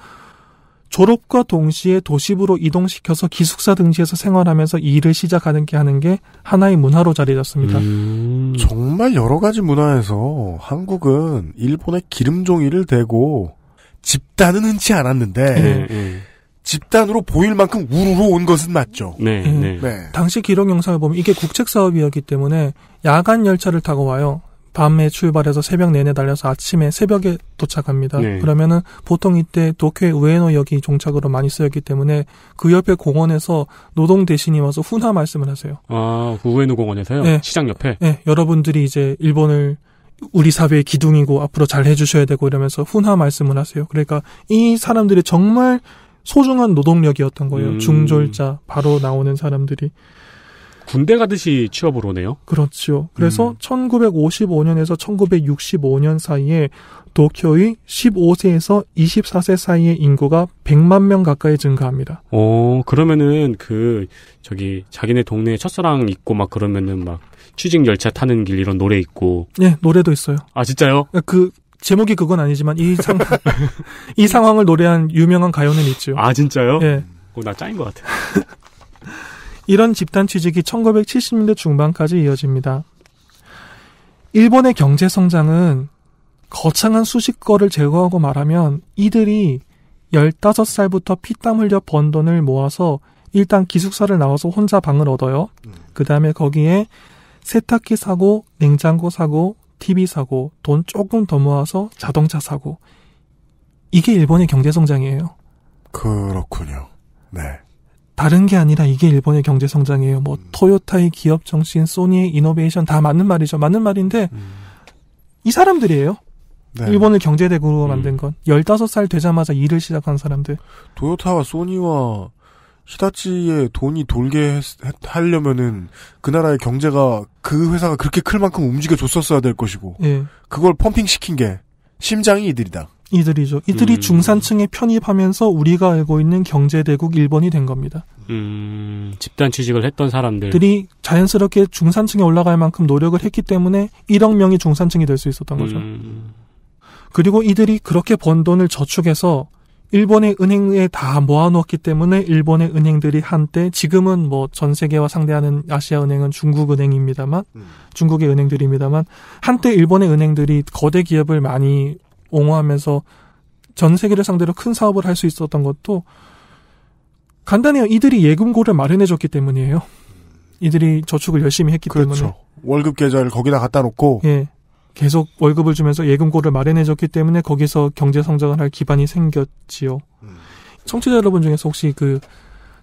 졸업과 동시에 도시부로 이동시켜서 기숙사 등지에서 생활하면서 일을 시작하는 게 하는 게 하나의 문화로 자리 잡습니다. 음, 정말 여러 가지 문화에서 한국은 일본의 기름종이를 대고 집단은 흔치 않았는데 네, 네, 집단으로 보일 만큼 우르르 온 것은 맞죠. 네, 음. 네, 네. 당시 기록 영상을 보면 이게 국책 사업이었기 때문에 야간 열차를 타고 와요. 밤에 출발해서 새벽 내내 달려서 아침에 새벽에 도착합니다. 네. 그러면은 보통 이때 도쿄의 우에노역이 종착으로 많이 쓰였기 때문에 그 옆에 공원에서 노동 대신이 와서 훈화 말씀을 하세요. 아, 그 우에노 공원에서요? 네. 시장 옆에? 네, 여러분들이 이제 일본을 우리 사회의 기둥이고 앞으로 잘 해주셔야 되고 이러면서 훈화 말씀을 하세요. 그러니까 이 사람들이 정말 소중한 노동력이었던 거예요. 음. 중졸자 바로 나오는 사람들이 군대 가듯이 취업을 오네요. 그렇죠. 그래서 음. 1955년에서 1965년 사이에 도쿄의 15세에서 24세 사이의 인구가 100만 명 가까이 증가합니다. 어, 그러면은 그 저기 자기네 동네에 첫사랑 있고 막 그러면은 막 취직 열차 타는 길 이런 노래 있고. 네, 노래도 있어요. 아 진짜요? 네, 그 제목이 그건 아니지만 이 상황 이 상황을 노래한 유명한 가요는 있죠. 아 진짜요? 예. 어, 나짜인것 같아. 이런 집단 취직이 1970년대 중반까지 이어집니다. 일본의 경제 성장은 거창한 수식거를 제거하고 말하면 이들이 15살부터 피땀 흘려 번 돈을 모아서 일단 기숙사를 나와서 혼자 방을 얻어요. 음. 그 다음에 거기에 세탁기 사고, 냉장고 사고, TV 사고, 돈 조금 더 모아서 자동차 사고. 이게 일본의 경제 성장이에요. 그렇군요. 네. 다른 게 아니라 이게 일본의 경제 성장이에요. 뭐 음. 토요타의 기업 정신, 소니의 이노베이션 다 맞는 말이죠. 맞는 말인데 음. 이 사람들이에요. 네. 일본을 경제대국으로 음. 만든 건 열다섯 살 되자마자 일을 시작한 사람들. 토요타와 소니와 히다치에 돈이 돌게 했, 하려면은 그 나라의 경제가 그 회사가 그렇게 클 만큼 움직여 줬었어야 될 것이고 예. 그걸 펌핑 시킨 게 심장이 이들이다. 이들이죠. 이들이 음. 중산층에 편입하면서 우리가 알고 있는 경제대국 일본이 된 겁니다. 음, 집단 취직을 했던 사람들이 자연스럽게 중산층에 올라갈 만큼 노력을 했기 때문에 1억 명이 중산층이 될 수 있었던 거죠. 음. 그리고 이들이 그렇게 번 돈을 저축해서 일본의 은행에 다 모아놓았기 때문에 일본의 은행들이 한때 지금은 뭐 전 세계와 상대하는 아시아 은행은 중국 은행입니다만 음. 중국의 은행들입니다만 한때 일본의 은행들이 거대 기업을 많이 옹호하면서 전 세계를 상대로 큰 사업을 할 수 있었던 것도 간단해요. 이들이 예금고를 마련해줬기 때문이에요. 이들이 저축을 열심히 했기 그렇죠. 때문에 월급 계좌를 거기다 갖다 놓고 예. 계속 월급을 주면서 예금고를 마련해줬기 때문에 거기서 경제 성장을 할 기반이 생겼지요. 음. 청취자 여러분 중에서 혹시 그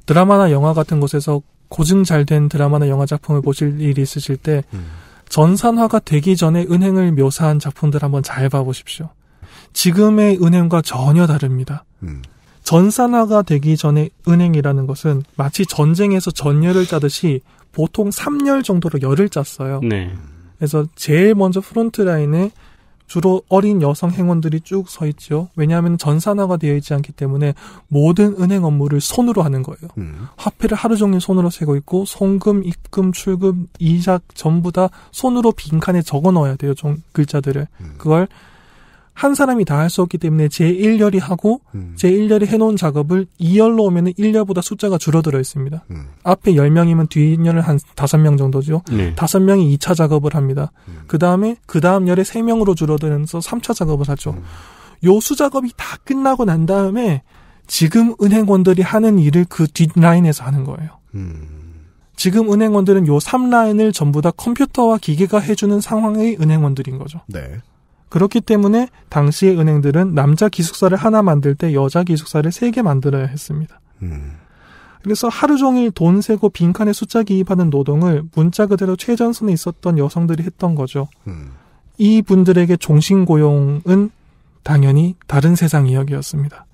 드라마나 영화 같은 곳에서 고증 잘 된 드라마나 영화 작품을 보실 일이 있으실 때 음. 전산화가 되기 전에 은행을 묘사한 작품들 한번 잘 봐보십시오. 지금의 은행과 전혀 다릅니다. 음. 전산화가 되기 전에 은행이라는 것은 마치 전쟁에서 전열을 짜듯이 보통 3열 정도로 열을 짰어요. 네. 음. 그래서 제일 먼저 프론트 라인에 주로 어린 여성 행원들이 쭉 서 있죠. 왜냐하면 전산화가 되어 있지 않기 때문에 모든 은행 업무를 손으로 하는 거예요. 음. 화폐를 하루 종일 손으로 세고 있고 송금, 입금, 출금, 이자 전부 다 손으로 빈칸에 적어 넣어야 돼요. 좀 글자들을 음. 그걸 한 사람이 다 할 수 없기 때문에 제1열이 하고 음. 제1열이 해놓은 작업을 2열로 오면 은 1열보다 숫자가 줄어들어 있습니다. 음. 앞에 10명이면 뒷1열을한 5명 정도죠. 네. 5명이 2차 작업을 합니다. 음. 그 다음에 그 다음 열에 3명으로 줄어들면서 3차 작업을 하죠. 음. 요 수작업이 다 끝나고 난 다음에 지금 은행원들이 하는 일을 그 뒷라인에서 하는 거예요. 음. 지금 은행원들은 요 3라인을 전부 다 컴퓨터와 기계가 해주는 상황의 은행원들인 거죠. 네. 그렇기 때문에 당시의 은행들은 남자 기숙사를 하나 만들 때 여자 기숙사를 세 개 만들어야 했습니다. 음. 그래서 하루 종일 돈 세고 빈칸에 숫자 기입하는 노동을 문자 그대로 최전선에 있었던 여성들이 했던 거죠. 음. 이 분들에게 종신 고용은 당연히 다른 세상 이야기였습니다.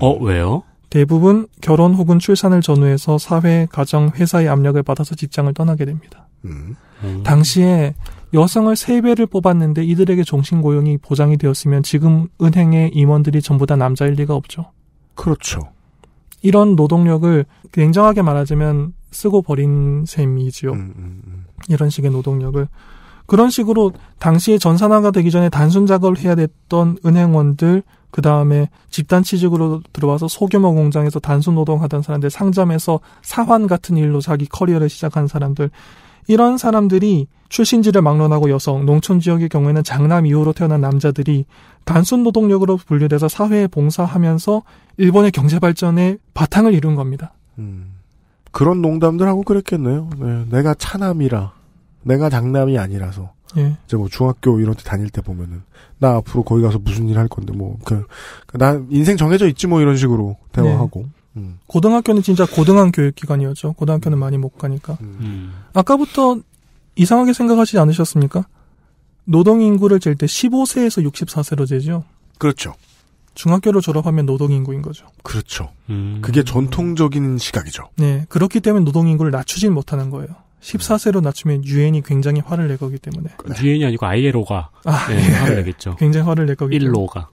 어, 왜요? 대부분 결혼 혹은 출산을 전후해서 사회, 가정, 회사의 압력을 받아서 직장을 떠나게 됩니다. 음. 음. 당시에 여성을 세배를 뽑았는데 이들에게 종신고용이 보장이 되었으면 지금 은행의 임원들이 전부 다 남자일 리가 없죠. 그렇죠. 이런 노동력을 냉정하게 말하자면 쓰고 버린 셈이지요. 음, 음, 음. 이런 식의 노동력을. 그런 식으로 당시에 전산화가 되기 전에 단순 작업을 해야 됐던 은행원들, 그 다음에 집단 취직으로 들어와서 소규모 공장에서 단순 노동하던 사람들, 상점에서 사환 같은 일로 자기 커리어를 시작한 사람들, 이런 사람들이 출신지를 막론하고 여성, 농촌 지역의 경우에는 장남 이후로 태어난 남자들이 단순 노동력으로 분류돼서 사회에 봉사하면서 일본의 경제 발전에 바탕을 이룬 겁니다. 음, 그런 농담들 하고 그랬겠네요. 네, 내가 차남이라, 내가 장남이 아니라서. 예. 이제 뭐 중학교 이런 데 다닐 때 보면은 나 앞으로 거기 가서 무슨 일 할 건데 뭐 그냥 그 인생 정해져 있지 뭐 이런 식으로 대화하고. 네. 고등학교는 진짜 고등한 교육기관이었죠. 고등학교는 많이 못 가니까. 음. 아까부터 이상하게 생각하시지 않으셨습니까? 노동인구를 잴 때 15세에서 64세로 재죠. 그렇죠. 중학교를 졸업하면 노동인구인 거죠. 그렇죠. 음. 그게 전통적인 시각이죠. 네. 그렇기 때문에 노동인구를 낮추진 못하는 거예요. 14세로 낮추면 유엔이 굉장히 화를 낼 거기 때문에. 네. 유엔이 네. 아니고 ILO가 아, 네, 네. 화를 내겠죠. 굉장히 화를 낼 거기 때문에. 1로가.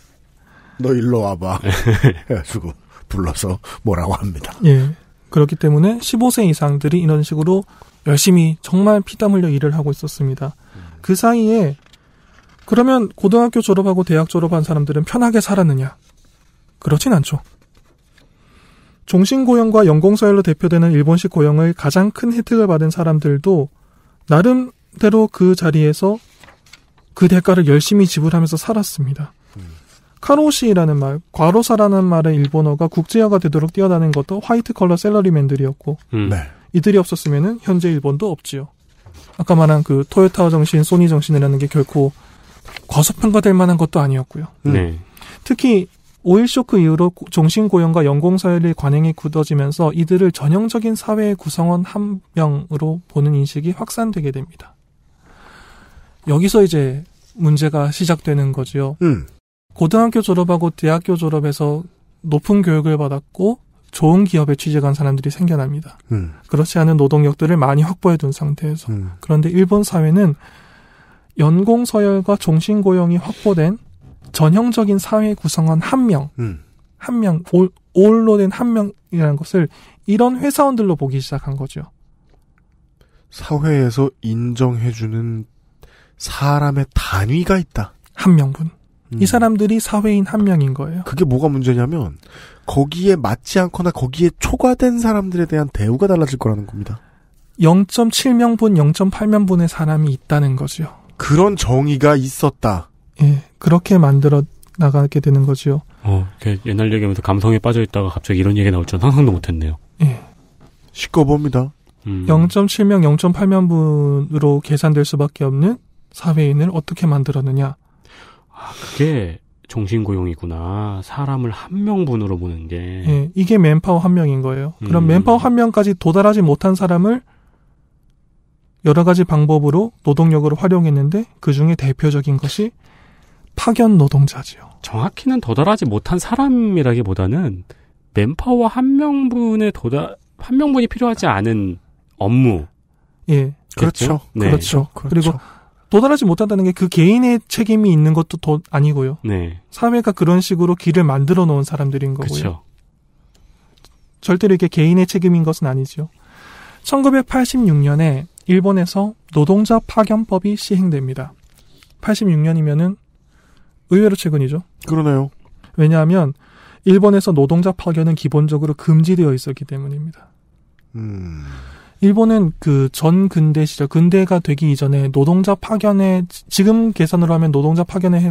너 일로 와봐. 네. 해가고 불러서 뭐라고 합니다. 예. 그렇기 때문에 15세 이상들이 이런 식으로 열심히 정말 피땀 흘려 일을 하고 있었습니다. 음. 그 사이에 그러면 고등학교 졸업하고 대학 졸업한 사람들은 편하게 살았느냐? 그렇진 않죠. 종신고용과 연공서열로 대표되는 일본식 고용의 가장 큰 혜택을 받은 사람들도 나름대로 그 자리에서 그 대가를 열심히 지불하면서 살았습니다. 음. 카로시라는 말, 과로사라는 말의 일본어가 국제화가 되도록 뛰어나는 것도 화이트 컬러 셀러리맨들이었고 음. 네. 이들이 없었으면 현재 일본도 없지요. 아까 말한 그 토요타 정신, 소니 정신이라는 게 결코 과소평가될 만한 것도 아니었고요. 음. 네. 특히 오일 쇼크 이후로 정신 고용과 연공 사열의 관행이 굳어지면서 이들을 전형적인 사회의 구성원 한 명으로 보는 인식이 확산되게 됩니다. 여기서 이제 문제가 시작되는 거지요. 음. 고등학교 졸업하고 대학교 졸업해서 높은 교육을 받았고 좋은 기업에 취직한 사람들이 생겨납니다. 음. 그렇지 않은 노동력들을 많이 확보해 둔 상태에서. 음. 그런데 일본 사회는 연공 서열과 종신 고용이 확보된 전형적인 사회 구성원 한 명, 음. 한 명, 올, 올로 된 한 명이라는 것을 이런 회사원들로 보기 시작한 거죠. 사회에서 인정해주는 사람의 단위가 있다. 한 명분. 음. 이 사람들이 사회인 한 명인 거예요. 그게 뭐가 문제냐면 거기에 맞지 않거나 거기에 초과된 사람들에 대한 대우가 달라질 거라는 겁니다. 0.7명분, 0.8명분의 사람이 있다는 거지요. 그런 정의가 있었다. 예, 그렇게 만들어 나가게 되는 거지요. 어, 옛날 얘기하면서 감성에 빠져 있다가 갑자기 이런 얘기 나올 줄은 상상도 못했네요. 예, 시꺼봅니다. 음. 0.7명, 0.8명분으로 계산될 수밖에 없는 사회인을 어떻게 만들었느냐. 아, 그게 정신고용이구나. 사람을 한 명분으로 보는 게. 예, 이게 맨파워 한 명인 거예요. 그럼 음. 맨파워 한 명까지 도달하지 못한 사람을 여러 가지 방법으로 노동력으로 활용했는데 그 중에 대표적인 것이 파견 노동자지요. 정확히는 도달하지 못한 사람이라기보다는 맨파워 한명분의 도달 한 명분이 필요하지 않은 업무. 예, 그렇죠. 그렇죠. 네. 그렇죠. 그렇죠. 그리고 도달하지 못한다는 게 그 개인의 책임이 있는 것도 더 아니고요. 네. 사회가 그런 식으로 길을 만들어 놓은 사람들인 거고요. 그쵸. 절대로 이게 개인의 책임인 것은 아니죠. 1986년에 일본에서 노동자 파견법이 시행됩니다. 86년이면은 의외로 최근이죠. 그러네요. 왜냐하면 일본에서 노동자 파견은 기본적으로 금지되어 있었기 때문입니다. 음. 일본은 그 전 근대 시절, 근대가 되기 이전에 노동자 파견에, 지금 계산으로 하면 노동자 파견에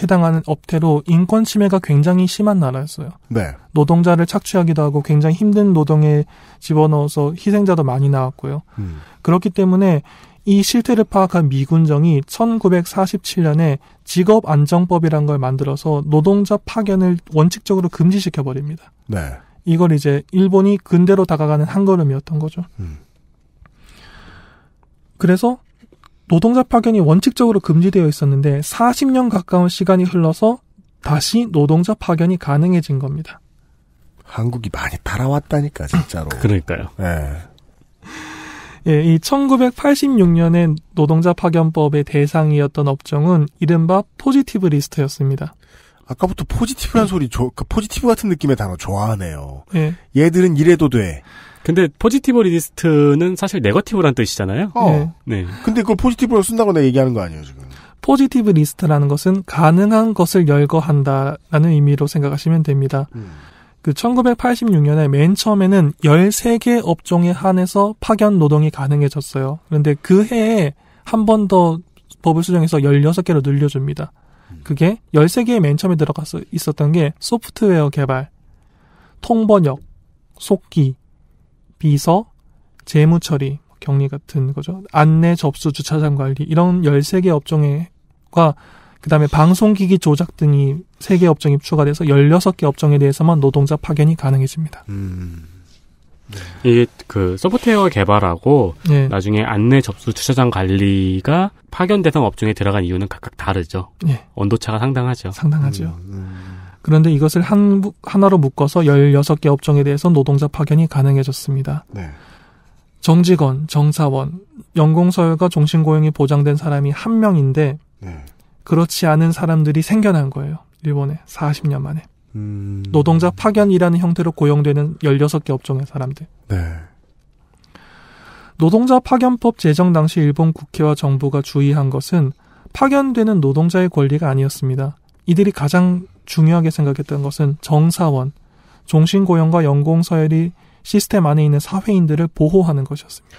해당하는 업태로 인권 침해가 굉장히 심한 나라였어요. 네. 노동자를 착취하기도 하고 굉장히 힘든 노동에 집어넣어서 희생자도 많이 나왔고요. 음. 그렇기 때문에 이 실태를 파악한 미군정이 1947년에 직업안정법이란 걸 만들어서 노동자 파견을 원칙적으로 금지시켜 버립니다. 네. 이걸 이제 일본이 근대로 다가가는 한 걸음이었던 거죠. 음. 그래서 노동자 파견이 원칙적으로 금지되어 있었는데 40년 가까운 시간이 흘러서 다시 노동자 파견이 가능해진 겁니다. 한국이 많이 따라왔다니까 진짜로. 그러니까요. 예. 예, 이 1986년에 노동자 파견법의 대상이었던 업종은 이른바 포지티브 리스트였습니다. 아까부터 포지티브란 음. 소리, 조, 그 포지티브 같은 느낌의 단어 좋아하네요. 예. 얘들은 이래도 돼. 근데 포지티브 리스트는 사실 네거티브란 뜻이잖아요. 어. 예. 네. 근데 그걸 포지티브로 쓴다고 내가 얘기하는 거 아니에요, 지금. 포지티브 리스트라는 것은 가능한 것을 열거한다라는 의미로 생각하시면 됩니다. 음. 그 1986년에 맨 처음에는 13개 업종에 한해서 파견 노동이 가능해졌어요. 그런데 그 해에 한 번 더 법을 수정해서 16개로 늘려줍니다. 그게 13개의 맨 처음에 들어가 있었던 게 소프트웨어 개발, 통번역, 속기, 비서, 재무처리, 뭐 격리 같은 거죠. 안내, 접수, 주차장 관리 이런 13개 업종과 그다음에 방송기기 조작 등이 3개 업종이 추가돼서 16개 업종에 대해서만 노동자 파견이 가능해집니다. 음. 네. 이그 소프트웨어 개발하고 네. 나중에 안내 접수 주차장 관리가 파견 대상 업종에 들어간 이유는 각각 다르죠. 네. 온도차가 상당하죠. 상당하죠. 음, 음. 그런데 이것을 한 하나로 묶어서 16개 업종에 대해서 노동자 파견이 가능해졌습니다. 네. 정직원, 정사원, 연공서열과 종신고용이 보장된 사람이 한 명인데 네. 그렇지 않은 사람들이 생겨난 거예요. 일본에 40년 만에. 음. 노동자 파견이라는 형태로 고용되는 16개 업종의 사람들. 네. 노동자 파견법 제정 당시 일본 국회와 정부가 주의한 것은 파견되는 노동자의 권리가 아니었습니다. 이들이 가장 중요하게 생각했던 것은 정사원, 종신고용과 연공서열이 시스템 안에 있는 사회인들을 보호하는 것이었습니다.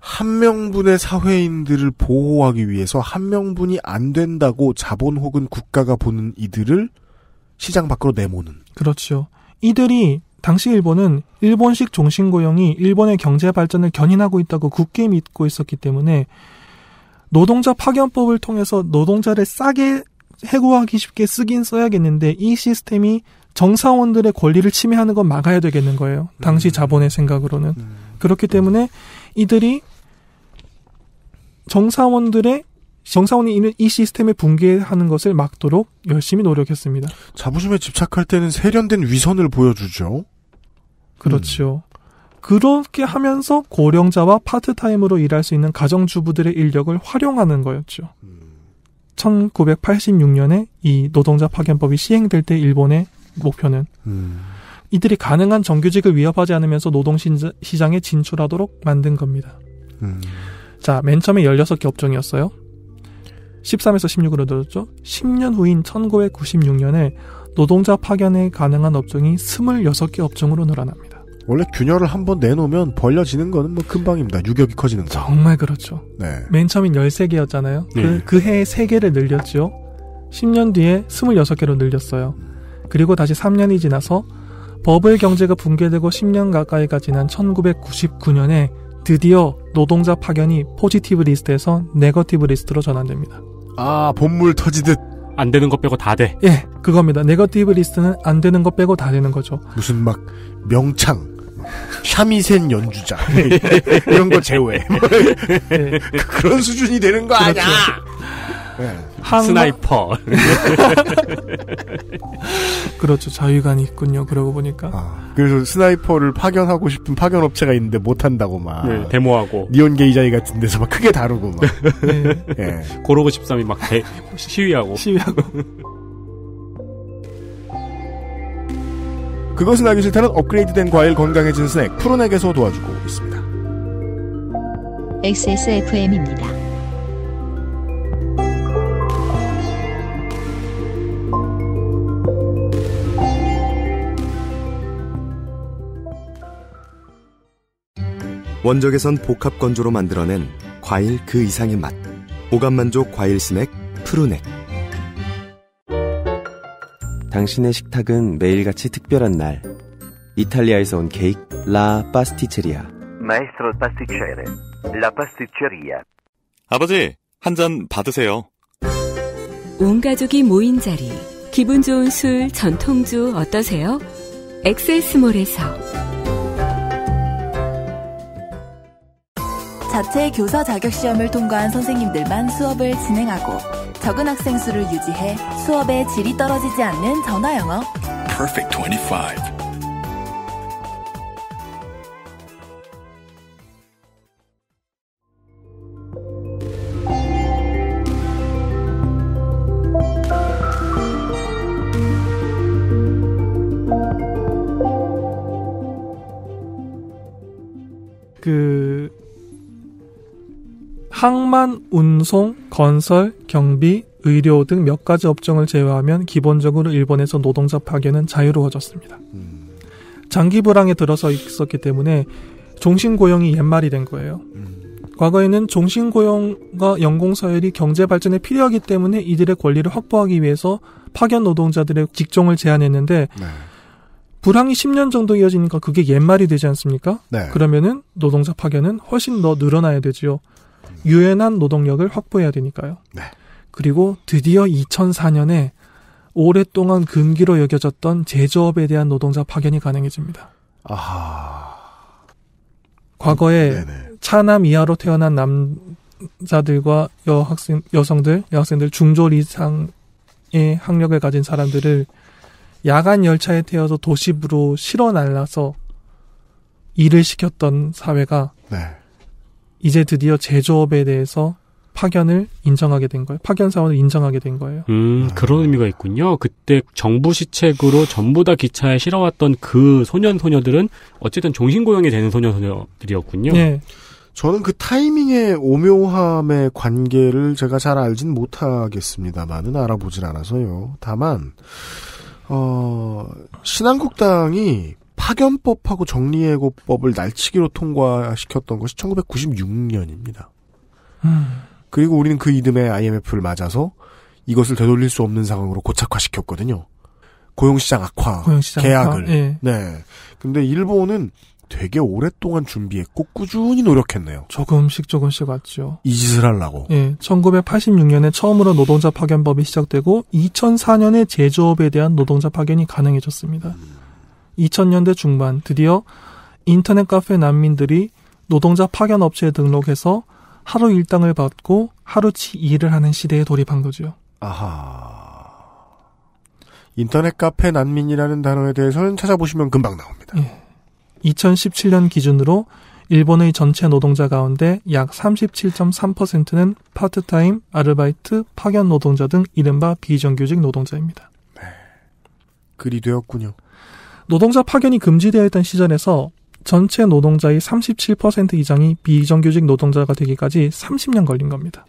한 명분의 사회인들을 보호하기 위해서 한 명분이 안 된다고 자본 혹은 국가가 보는 이들을 시장 밖으로 내모는. 그렇죠. 이들이 당시 일본은 일본식 종신고용이 일본의 경제 발전을 견인하고 있다고 굳게 믿고 있었기 때문에 노동자 파견법을 통해서 노동자를 싸게 해고하기 쉽게 쓰긴 써야겠는데 이 시스템이 정사원들의 권리를 침해하는 건 막아야 되겠는 거예요. 당시 음. 자본의 생각으로는. 음. 그렇기 때문에 이들이 정사원들의 정사원이 이는 이시스템에 붕괴하는 것을 막도록 열심히 노력했습니다. 자부심에 집착할 때는 세련된 위선을 보여주죠. 그렇죠. 음. 그렇게 하면서 고령자와 파트타임으로 일할 수 있는 가정주부들의 인력을 활용하는 거였죠. 1986년에 이 노동자 파견법이 시행될 때 일본의 목표는 음. 이들이 가능한 정규직을 위협하지 않으면서 노동시장에 진출하도록 만든 겁니다. 음. 자, 맨 처음에 16개 업종이었어요. 13에서 16으로 늘었죠. 10년 후인 1996년에 노동자 파견에 가능한 업종이 26개 업종으로 늘어납니다. 원래 균열을 한번 내놓으면 벌려지는 거는 뭐 금방입니다. 유격이 커지는 거. 정말 그렇죠. 네. 맨 처음엔 13개였잖아요. 그, 네. 그 해에 3개를 늘렸죠. 10년 뒤에 26개로 늘렸어요. 그리고 다시 3년이 지나서 버블 경제가 붕괴되고 10년 가까이가 지난 1999년에 드디어 노동자 파견이 포지티브 리스트에서 네거티브 리스트로 전환됩니다. 아, 본물 터지듯. 안 되는 것 빼고 다 돼. 예, 그겁니다. 네거티브 리스트는 안 되는 것 빼고 다 되는 거죠. 무슨 막 명창, 샤미센 연주자 이런 거 제외. 예. 그런 수준이 되는 거 그렇죠. 아니야. 네. 스나이퍼. 그렇죠. 자유관이 있군요. 그러고 보니까. 아, 그래서 스나이퍼를 파견하고 싶은 파견 업체가 있는데 못 한다고 막. 네, 데모하고. 니온 게이자이 같은 데서 막 크게 다루고 막. 네. 네. 예. 고로고 13이 막 대, 시위하고. 시위하고. 그것은 알기 싫다는 업그레이드된 과일 건강해진 스낵 푸른에게서 도와주고 있습니다. XSFM입니다. 원적에선 복합 건조로 만들어낸 과일 그 이상의 맛. 오감 만족 과일 스낵 푸르넥. 당신의 식탁은 매일같이 특별한 날. 이탈리아에서 온 케이크 라 파스티체리아. 마에스트로 파스티체레. 라 파스티체리아. 아버지, 한 잔 받으세요. 온 가족이 모인 자리. 기분 좋은 술 전통주 어떠세요? 엑세스몰에서 자체 교사 자격 시험을 통과한 선생님들만 수업을 진행하고 적은 학생 수를 유지해 수업의 질이 떨어지지 않는 전화 영어. Perfect 25. 항만, 운송, 건설, 경비, 의료 등 몇 가지 업종을 제외하면 기본적으로 일본에서 노동자 파견은 자유로워졌습니다. 음. 장기 불황에 들어서 있었기 때문에 종신 고용이 옛말이 된 거예요. 음. 과거에는 종신 고용과 연공 서열이 경제 발전에 필요하기 때문에 이들의 권리를 확보하기 위해서 파견 노동자들의 직종을 제한했는데 네. 불황이 10년 정도 이어지니까 그게 옛말이 되지 않습니까? 네. 그러면은 노동자 파견은 훨씬 더 늘어나야 되지요. 유연한 노동력을 확보해야 되니까요. 네. 그리고 드디어 2004년에 오랫동안 금기로 여겨졌던 제조업에 대한 노동자 파견이 가능해집니다. 아 과거에 네네. 차남 이하로 태어난 남자들과 여학생, 여성들, 여학생들 중졸 이상의 학력을 가진 사람들을 야간 열차에 태워서 도심으로 실어 날라서 일을 시켰던 사회가 네. 이제 드디어 제조업에 대해서 파견을 인정하게 된 거예요. 파견 사원을 인정하게 된 거예요. 음, 아. 그런 의미가 있군요. 그때 정부 시책으로 전부 다 기차에 실어왔던 그 소년 소녀들은 어쨌든 종신 고용이 되는 소년 소녀들이었군요. 네. 저는 그 타이밍의 오묘함의 관계를 제가 잘 알진 못하겠습니다만은 알아보진 않아서요. 다만 어, 신한국당이 파견법하고 정리해고법을 날치기로 통과시켰던 것이 1996년입니다. 음. 그리고 우리는 그 이듬해 IMF를 맞아서 이것을 되돌릴 수 없는 상황으로 고착화시켰거든요. 고용시장 악화, 고용시장 계약을. 악화? 예. 네. 근데 일본은 되게 오랫동안 준비했고 꾸준히 노력했네요. 조금씩 조금씩 왔죠. 이 짓을 하려고. 예, 1986년에 처음으로 노동자 파견법이 시작되고 2004년에 제조업에 대한 노동자 파견이 가능해졌습니다. 음. 2000년대 중반 드디어 인터넷 카페 난민들이 노동자 파견 업체에 등록해서 하루 일당을 받고 하루치 일을 하는 시대에 돌입한 거죠. 아하. 인터넷 카페 난민이라는 단어에 대해서는 찾아보시면 금방 나옵니다. 예. 2017년 기준으로 일본의 전체 노동자 가운데 약 37.3%는 파트타임, 아르바이트, 파견 노동자 등 이른바 비정규직 노동자입니다. 네. 그리 되었군요. 노동자 파견이 금지되어 있던 시절에서 전체 노동자의 37% 이상이 비정규직 노동자가 되기까지 30년 걸린 겁니다.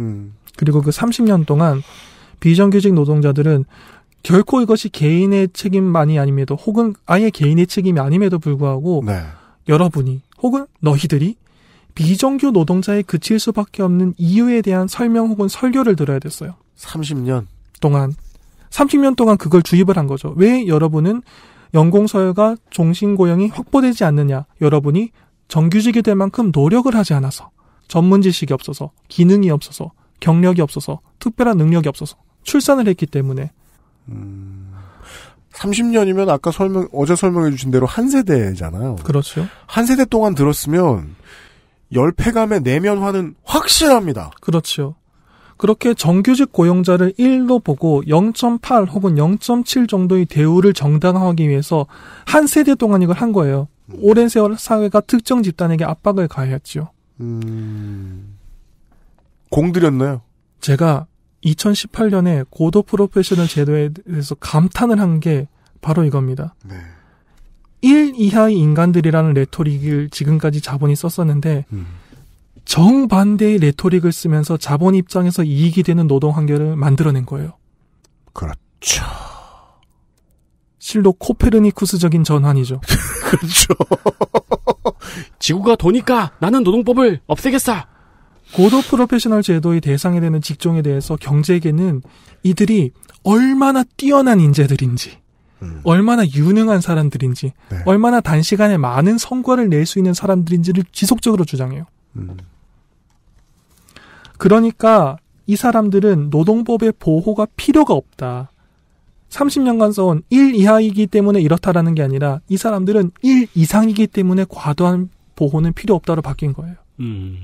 음. 그리고 그 30년 동안 비정규직 노동자들은 결코 이것이 개인의 책임만이 아님에도 혹은 아예 개인의 책임이 아님에도 불구하고 네. 여러분이 혹은 너희들이 비정규 노동자에 그칠 수밖에 없는 이유에 대한 설명 혹은 설교를 들어야 됐어요. 30년 동안 30년 동안 그걸 주입을 한 거죠. 왜 여러분은 연공서열과 종신고용이 확보되지 않느냐 여러분이 정규직이 될 만큼 노력을 하지 않아서 전문 지식이 없어서 기능이 없어서 경력이 없어서 특별한 능력이 없어서 출산을 했기 때문에 음, 30년이면 아까 설명 어제 설명해 주신 대로 한 세대잖아요. 그렇죠. 한 세대 동안 들었으면 열패감의 내면화는 확실합니다. 그렇죠. 그렇게 정규직 고용자를 1로 보고 0.8 혹은 0.7 정도의 대우를 정당화하기 위해서 한 세대 동안 이걸 한 거예요. 음. 오랜 세월 사회가 특정 집단에게 압박을 가했죠. 음... 공들였나요? 제가 2018년에 고도 프로페셔널 제도에 대해서 감탄을 한 게 바로 이겁니다. 네. 1 이하의 인간들이라는 레토릭을 지금까지 자본이 썼었는데 음. 정반대의 레토릭을 쓰면서 자본 입장에서 이익이 되는 노동 환경을 만들어낸 거예요. 그렇죠. 실로 코페르니쿠스적인 전환이죠. 그렇죠. 지구가 도니까 나는 노동법을 없애겠어. 고도 프로페셔널 제도의 대상이 되는 직종에 대해서 경제계는 이들이 얼마나 뛰어난 인재들인지, 음. 얼마나 유능한 사람들인지, 네. 얼마나 단시간에 많은 성과를 낼 수 있는 사람들인지를 지속적으로 주장해요. 음. 그러니까 이 사람들은 노동법의 보호가 필요가 없다. 30년간 써온 1 이하이기 때문에 이렇다라는 게 아니라 이 사람들은 1 이상이기 때문에 과도한 보호는 필요 없다로 바뀐 거예요. 음.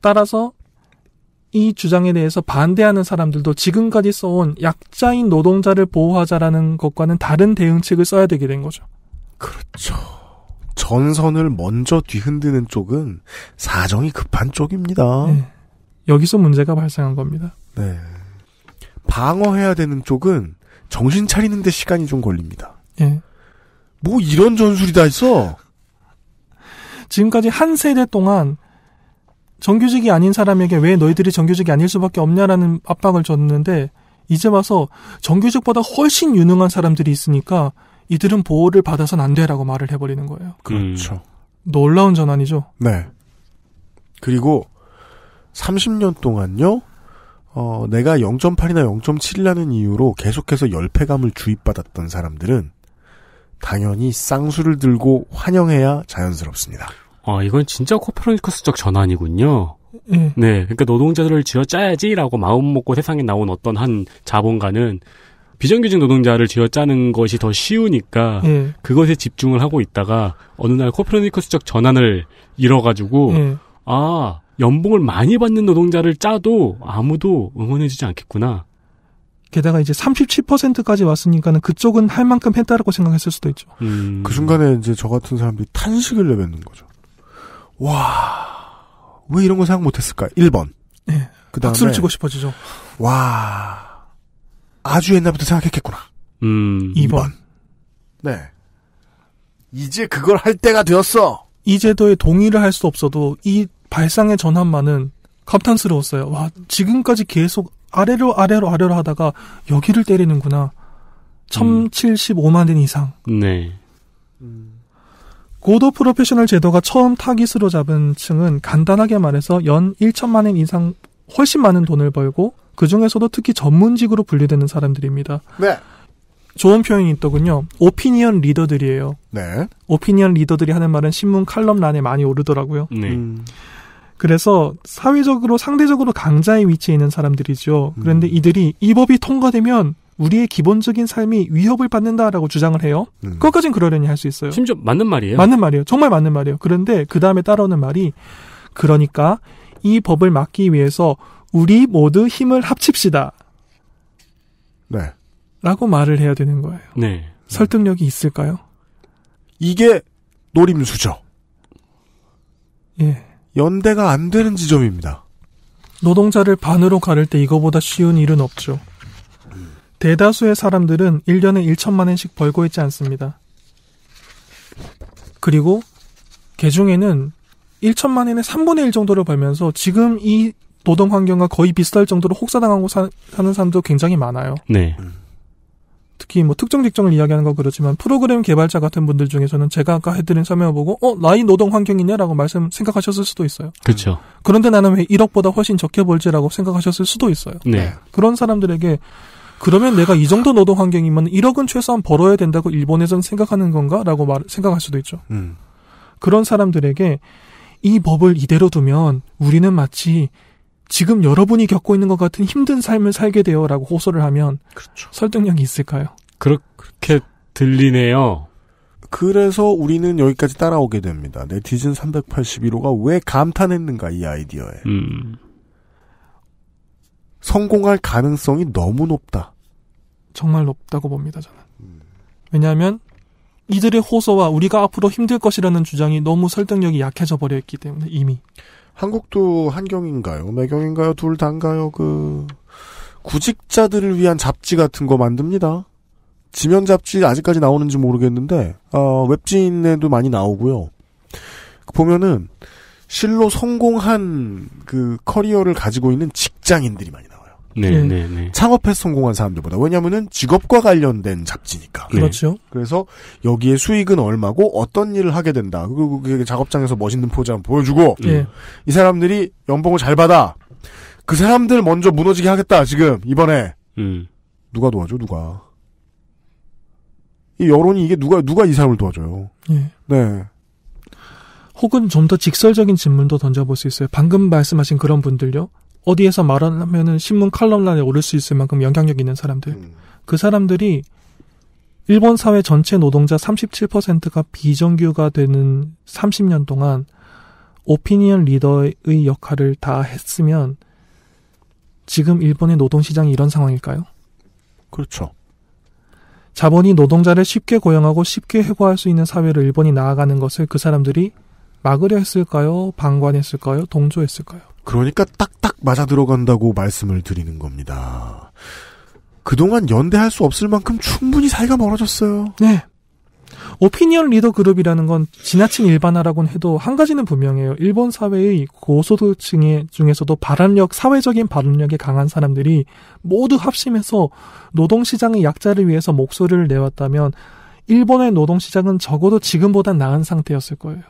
따라서 이 주장에 대해서 반대하는 사람들도 지금까지 써온 약자인 노동자를 보호하자라는 것과는 다른 대응책을 써야 되게 된 거죠. 그렇죠. 전선을 먼저 뒤흔드는 쪽은 사정이 급한 쪽입니다. 네. 여기서 문제가 발생한 겁니다. 네. 방어해야 되는 쪽은 정신 차리는데 시간이 좀 걸립니다. 예. 뭐 이런 전술이 다 있어? 지금까지 한 세대 동안 정규직이 아닌 사람에게 왜 너희들이 정규직이 아닐 수밖에 없냐라는 압박을 줬는데 이제 와서 정규직보다 훨씬 유능한 사람들이 있으니까 이들은 보호를 받아선 안 돼라고 말을 해버리는 거예요. 그렇죠. 음. 놀라운 전환이죠. 네. 그리고 30년 동안요. 어, 내가 0.8이나 0.7이라는 이유로 계속해서 열패감을 주입받았던 사람들은 당연히 쌍수를 들고 환영해야 자연스럽습니다. 아, 이건 진짜 코페르니쿠스적 전환이군요. 네. 네. 그러니까 노동자들을 지어 짜야지라고 마음 먹고 세상에 나온 어떤 한 자본가는 비정규직 노동자를 쥐어짜는 것이 더 쉬우니까 음. 그것에 집중을 하고 있다가 어느 날 코페르니쿠스적 전환을 이뤄가지고 음. 아 연봉을 많이 받는 노동자를 짜도 아무도 응원해주지 않겠구나. 게다가 이제 37%까지 왔으니까는 그쪽은 할 만큼 했다라고 생각했을 수도 있죠. 음. 그 순간에 이제 저 같은 사람들이 탄식을 내뱉는 거죠. 와, 왜 이런 거 생각 못했을까? 1번. 네. 예. 그 다음에. 박수를 치고 싶어지죠. 와, 아주 옛날부터 생각했겠구나. 음. 2번. 음. 네. 이제 그걸 할 때가 되었어. 이 제도에 동의를 할 수 없어도 이 발상의 전환만은 감탄스러웠어요. 와, 지금까지 계속 아래로 아래로 아래로 하다가 여기를 때리는구나. 1075만 음. 년 이상. 네. 음. 고도 프로페셔널 제도가 처음 타깃으로 잡은 층은 간단하게 말해서 연 1천만 엔 이상 훨씬 많은 돈을 벌고 그 중에서도 특히 전문직으로 분류되는 사람들입니다. 네. 좋은 표현이 있더군요. 오피니언 리더들이에요. 네. 오피니언 리더들이 하는 말은 신문 칼럼란에 많이 오르더라고요. 네. 음. 그래서 사회적으로 상대적으로 강자의 위치에 있는 사람들이죠. 그런데 음. 이들이 이 법이 통과되면 우리의 기본적인 삶이 위협을 받는다라고 주장을 해요. 음. 그것까진 그러려니 할 수 있어요. 심지어 맞는 말이에요. 맞는 말이에요. 정말 맞는 말이에요. 그런데 그 다음에 따라오는 말이 그러니까 이 법을 막기 위해서 우리 모두 힘을 합칩시다. 네. 라고 말을 해야 되는 거예요. 네. 설득력이 있을까요? 이게 노림수죠. 예. 연대가 안 되는 지점입니다. 노동자를 반으로 가를 때 이거보다 쉬운 일은 없죠. 대다수의 사람들은 1년에 1천만 원씩 벌고 있지 않습니다. 그리고 개중에는 1천만 원의 3분의 1 정도를 벌면서 지금 이 노동 환경과 거의 비슷할 정도로 혹사당하고 사, 는 사람도 굉장히 많아요. 네. 음. 특히 뭐 특정 직종을 이야기하는 건 그렇지만 프로그램 개발자 같은 분들 중에서는 제가 아까 해드린 설명을 보고 어 나이 노동 환경이냐라고 말씀 생각하셨을 수도 있어요. 그렇죠. 음. 그런데 나는 왜 1억보다 훨씬 적게 벌지라고 생각하셨을 수도 있어요. 네. 네. 그런 사람들에게 그러면 내가 이 정도 노동 환경이면 1억은 최소한 벌어야 된다고 일본에선 생각하는 건가라고 말 생각할 수도 있죠. 음. 그런 사람들에게 이 법을 이대로 두면 우리는 마치 지금 여러분이 겪고 있는 것 같은 힘든 삶을 살게 되요라고 호소를 하면 그렇죠. 설득력이 있을까요? 그렇게 들리네요. 그래서 우리는 여기까지 따라오게 됩니다. 네티즌 381호가 왜 감탄했는가 이 아이디어에. 음. 성공할 가능성이 너무 높다. 정말 높다고 봅니다, 저는. 음. 왜냐하면 이들의 호소와 우리가 앞으로 힘들 것이라는 주장이 너무 설득력이 약해져 버려 있기 때문에 이미. 한국도 한경인가요? 매경인가요? 둘 다인가요? 그 구직자들을 위한 잡지 같은 거 만듭니다. 지면 잡지 아직까지 나오는지 모르겠는데 어, 웹진에도 많이 나오고요. 보면은 실로 성공한 그 커리어를 가지고 있는 직장인들이 많이 네, 네, 네. 네. 창업해서 성공한 사람들보다 왜냐하면은 직업과 관련된 잡지니까. 네. 그렇죠. 그렇죠. 그래서 여기에 수익은 얼마고 어떤 일을 하게 된다. 그리고 그 작업장에서 멋있는 포즈 한번 보여주고 네. 이 사람들이 연봉을 잘 받아. 그 사람들 먼저 무너지게 하겠다 지금 이번에 음. 누가 도와줘 누가 이 여론이 이게 누가 누가 이 사람을 도와줘요. 예. 네. 혹은 좀 더 직설적인 질문도 던져볼 수 있어요. 방금 말씀하신 그런 분들요. 어디에서 말하면은 신문 칼럼란에 오를 수 있을 만큼 영향력 있는 사람들. 음. 그 사람들이 일본 사회 전체 노동자 37%가 비정규가 되는 30년 동안 오피니언 리더의 역할을 다 했으면 지금 일본의 노동시장이 이런 상황일까요? 그렇죠. 자본이 노동자를 쉽게 고용하고 쉽게 해고할 수 있는 사회로 일본이 나아가는 것을 그 사람들이 막으려 했을까요? 방관했을까요? 동조했을까요? 그러니까 딱딱 맞아 들어간다고 말씀을 드리는 겁니다. 그동안 연대할 수 없을 만큼 충분히 사이가 멀어졌어요. 네. 오피니언 리더 그룹이라는 건 지나친 일반화라고 해도 한 가지는 분명해요. 일본 사회의 고소득층의 중에서도 발언력, 사회적인 발언력이 강한 사람들이 모두 합심해서 노동시장의 약자를 위해서 목소리를 내왔다면 일본의 노동시장은 적어도 지금보다 나은 상태였을 거예요.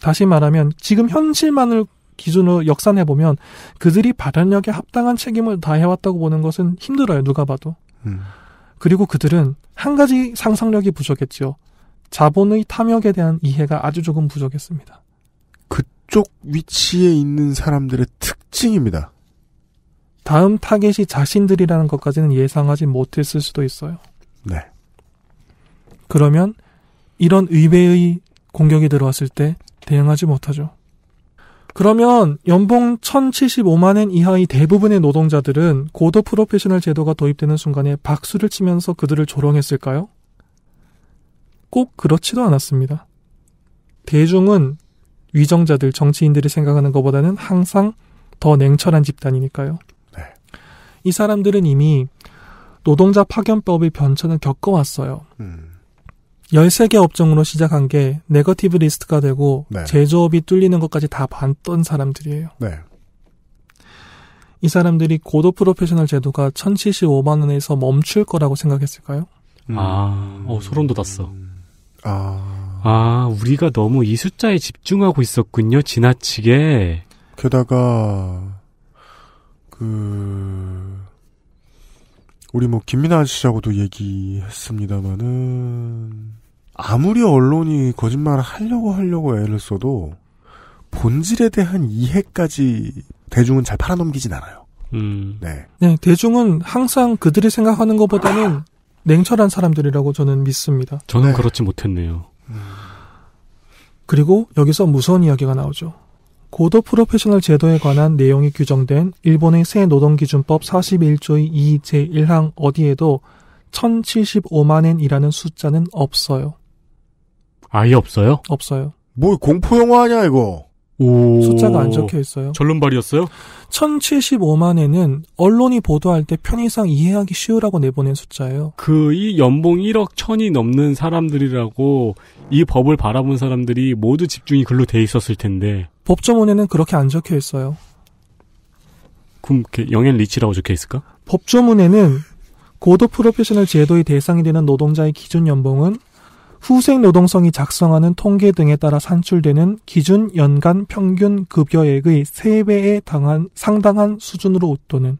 다시 말하면 지금 현실만을 기준으로 역산해 보면 그들이 발언력에 합당한 책임을 다해왔다고 보는 것은 힘들어요. 누가 봐도. 음. 그리고 그들은 한 가지 상상력이 부족했지요. 자본의 탐욕에 대한 이해가 아주 조금 부족했습니다. 그쪽 위치에 있는 사람들의 특징입니다. 다음 타겟이 자신들이라는 것까지는 예상하지 못했을 수도 있어요. 네. 그러면 이런 의외의 공격이 들어왔을 때 대응하지 못하죠. 그러면 연봉 1,075만 엔 이하의 대부분의 노동자들은 고도 프로페셔널 제도가 도입되는 순간에 박수를 치면서 그들을 조롱했을까요? 꼭 그렇지도 않았습니다. 대중은 위정자들, 정치인들이 생각하는 것보다는 항상 더 냉철한 집단이니까요. 네. 이 사람들은 이미 노동자 파견법의 변천을 겪어왔어요. 음. 13개 업종으로 시작한 게 네거티브 리스트가 되고 네. 제조업이 뚫리는 것까지 다 봤던 사람들이에요. 네. 이 사람들이 고도 프로페셔널 제도가 1,075만 원에서 멈출 거라고 생각했을까요? 음. 아, 어, 소름 돋았어. 아. 아, 우리가 너무 이 숫자에 집중하고 있었군요, 지나치게. 게다가, 그, 우리 뭐, 김민아 씨하고도 얘기했습니다만은, 아무리 언론이 거짓말을 하려고 하려고 애를 써도 본질에 대한 이해까지 대중은 잘 팔아넘기진 않아요. 음. 네. 네, 대중은 항상 그들이 생각하는 것보다는 냉철한 사람들이라고 저는 믿습니다. 저는 네. 그렇지 못했네요. 음. 그리고 여기서 무서운 이야기가 나오죠. 고도 프로페셔널 제도에 관한 내용이 규정된 일본의 새 노동기준법 41조의 2 제1항 어디에도 1075만엔이라는 숫자는 없어요. 아예 없어요? 없어요. 뭐 공포 영화냐 이거? 오... 숫자가 안 적혀 있어요. 전론발이었어요 1075만에는 언론이 보도할 때 편의상 이해하기 쉬우라고 내보낸 숫자예요. 그 이 연봉 1억 천이 넘는 사람들이라고 이 법을 바라본 사람들이 모두 집중이 글로 돼 있었을 텐데. 법조문에는 그렇게 안 적혀 있어요. 그럼 영앤 리치라고 적혀 있을까? 법조문에는 고도 프로페셔널 제도의 대상이 되는 노동자의 기준 연봉은 후생 노동성이 작성하는 통계 등에 따라 산출되는 기준 연간 평균 급여액의 3배에 당한 상당한 수준으로 웃도는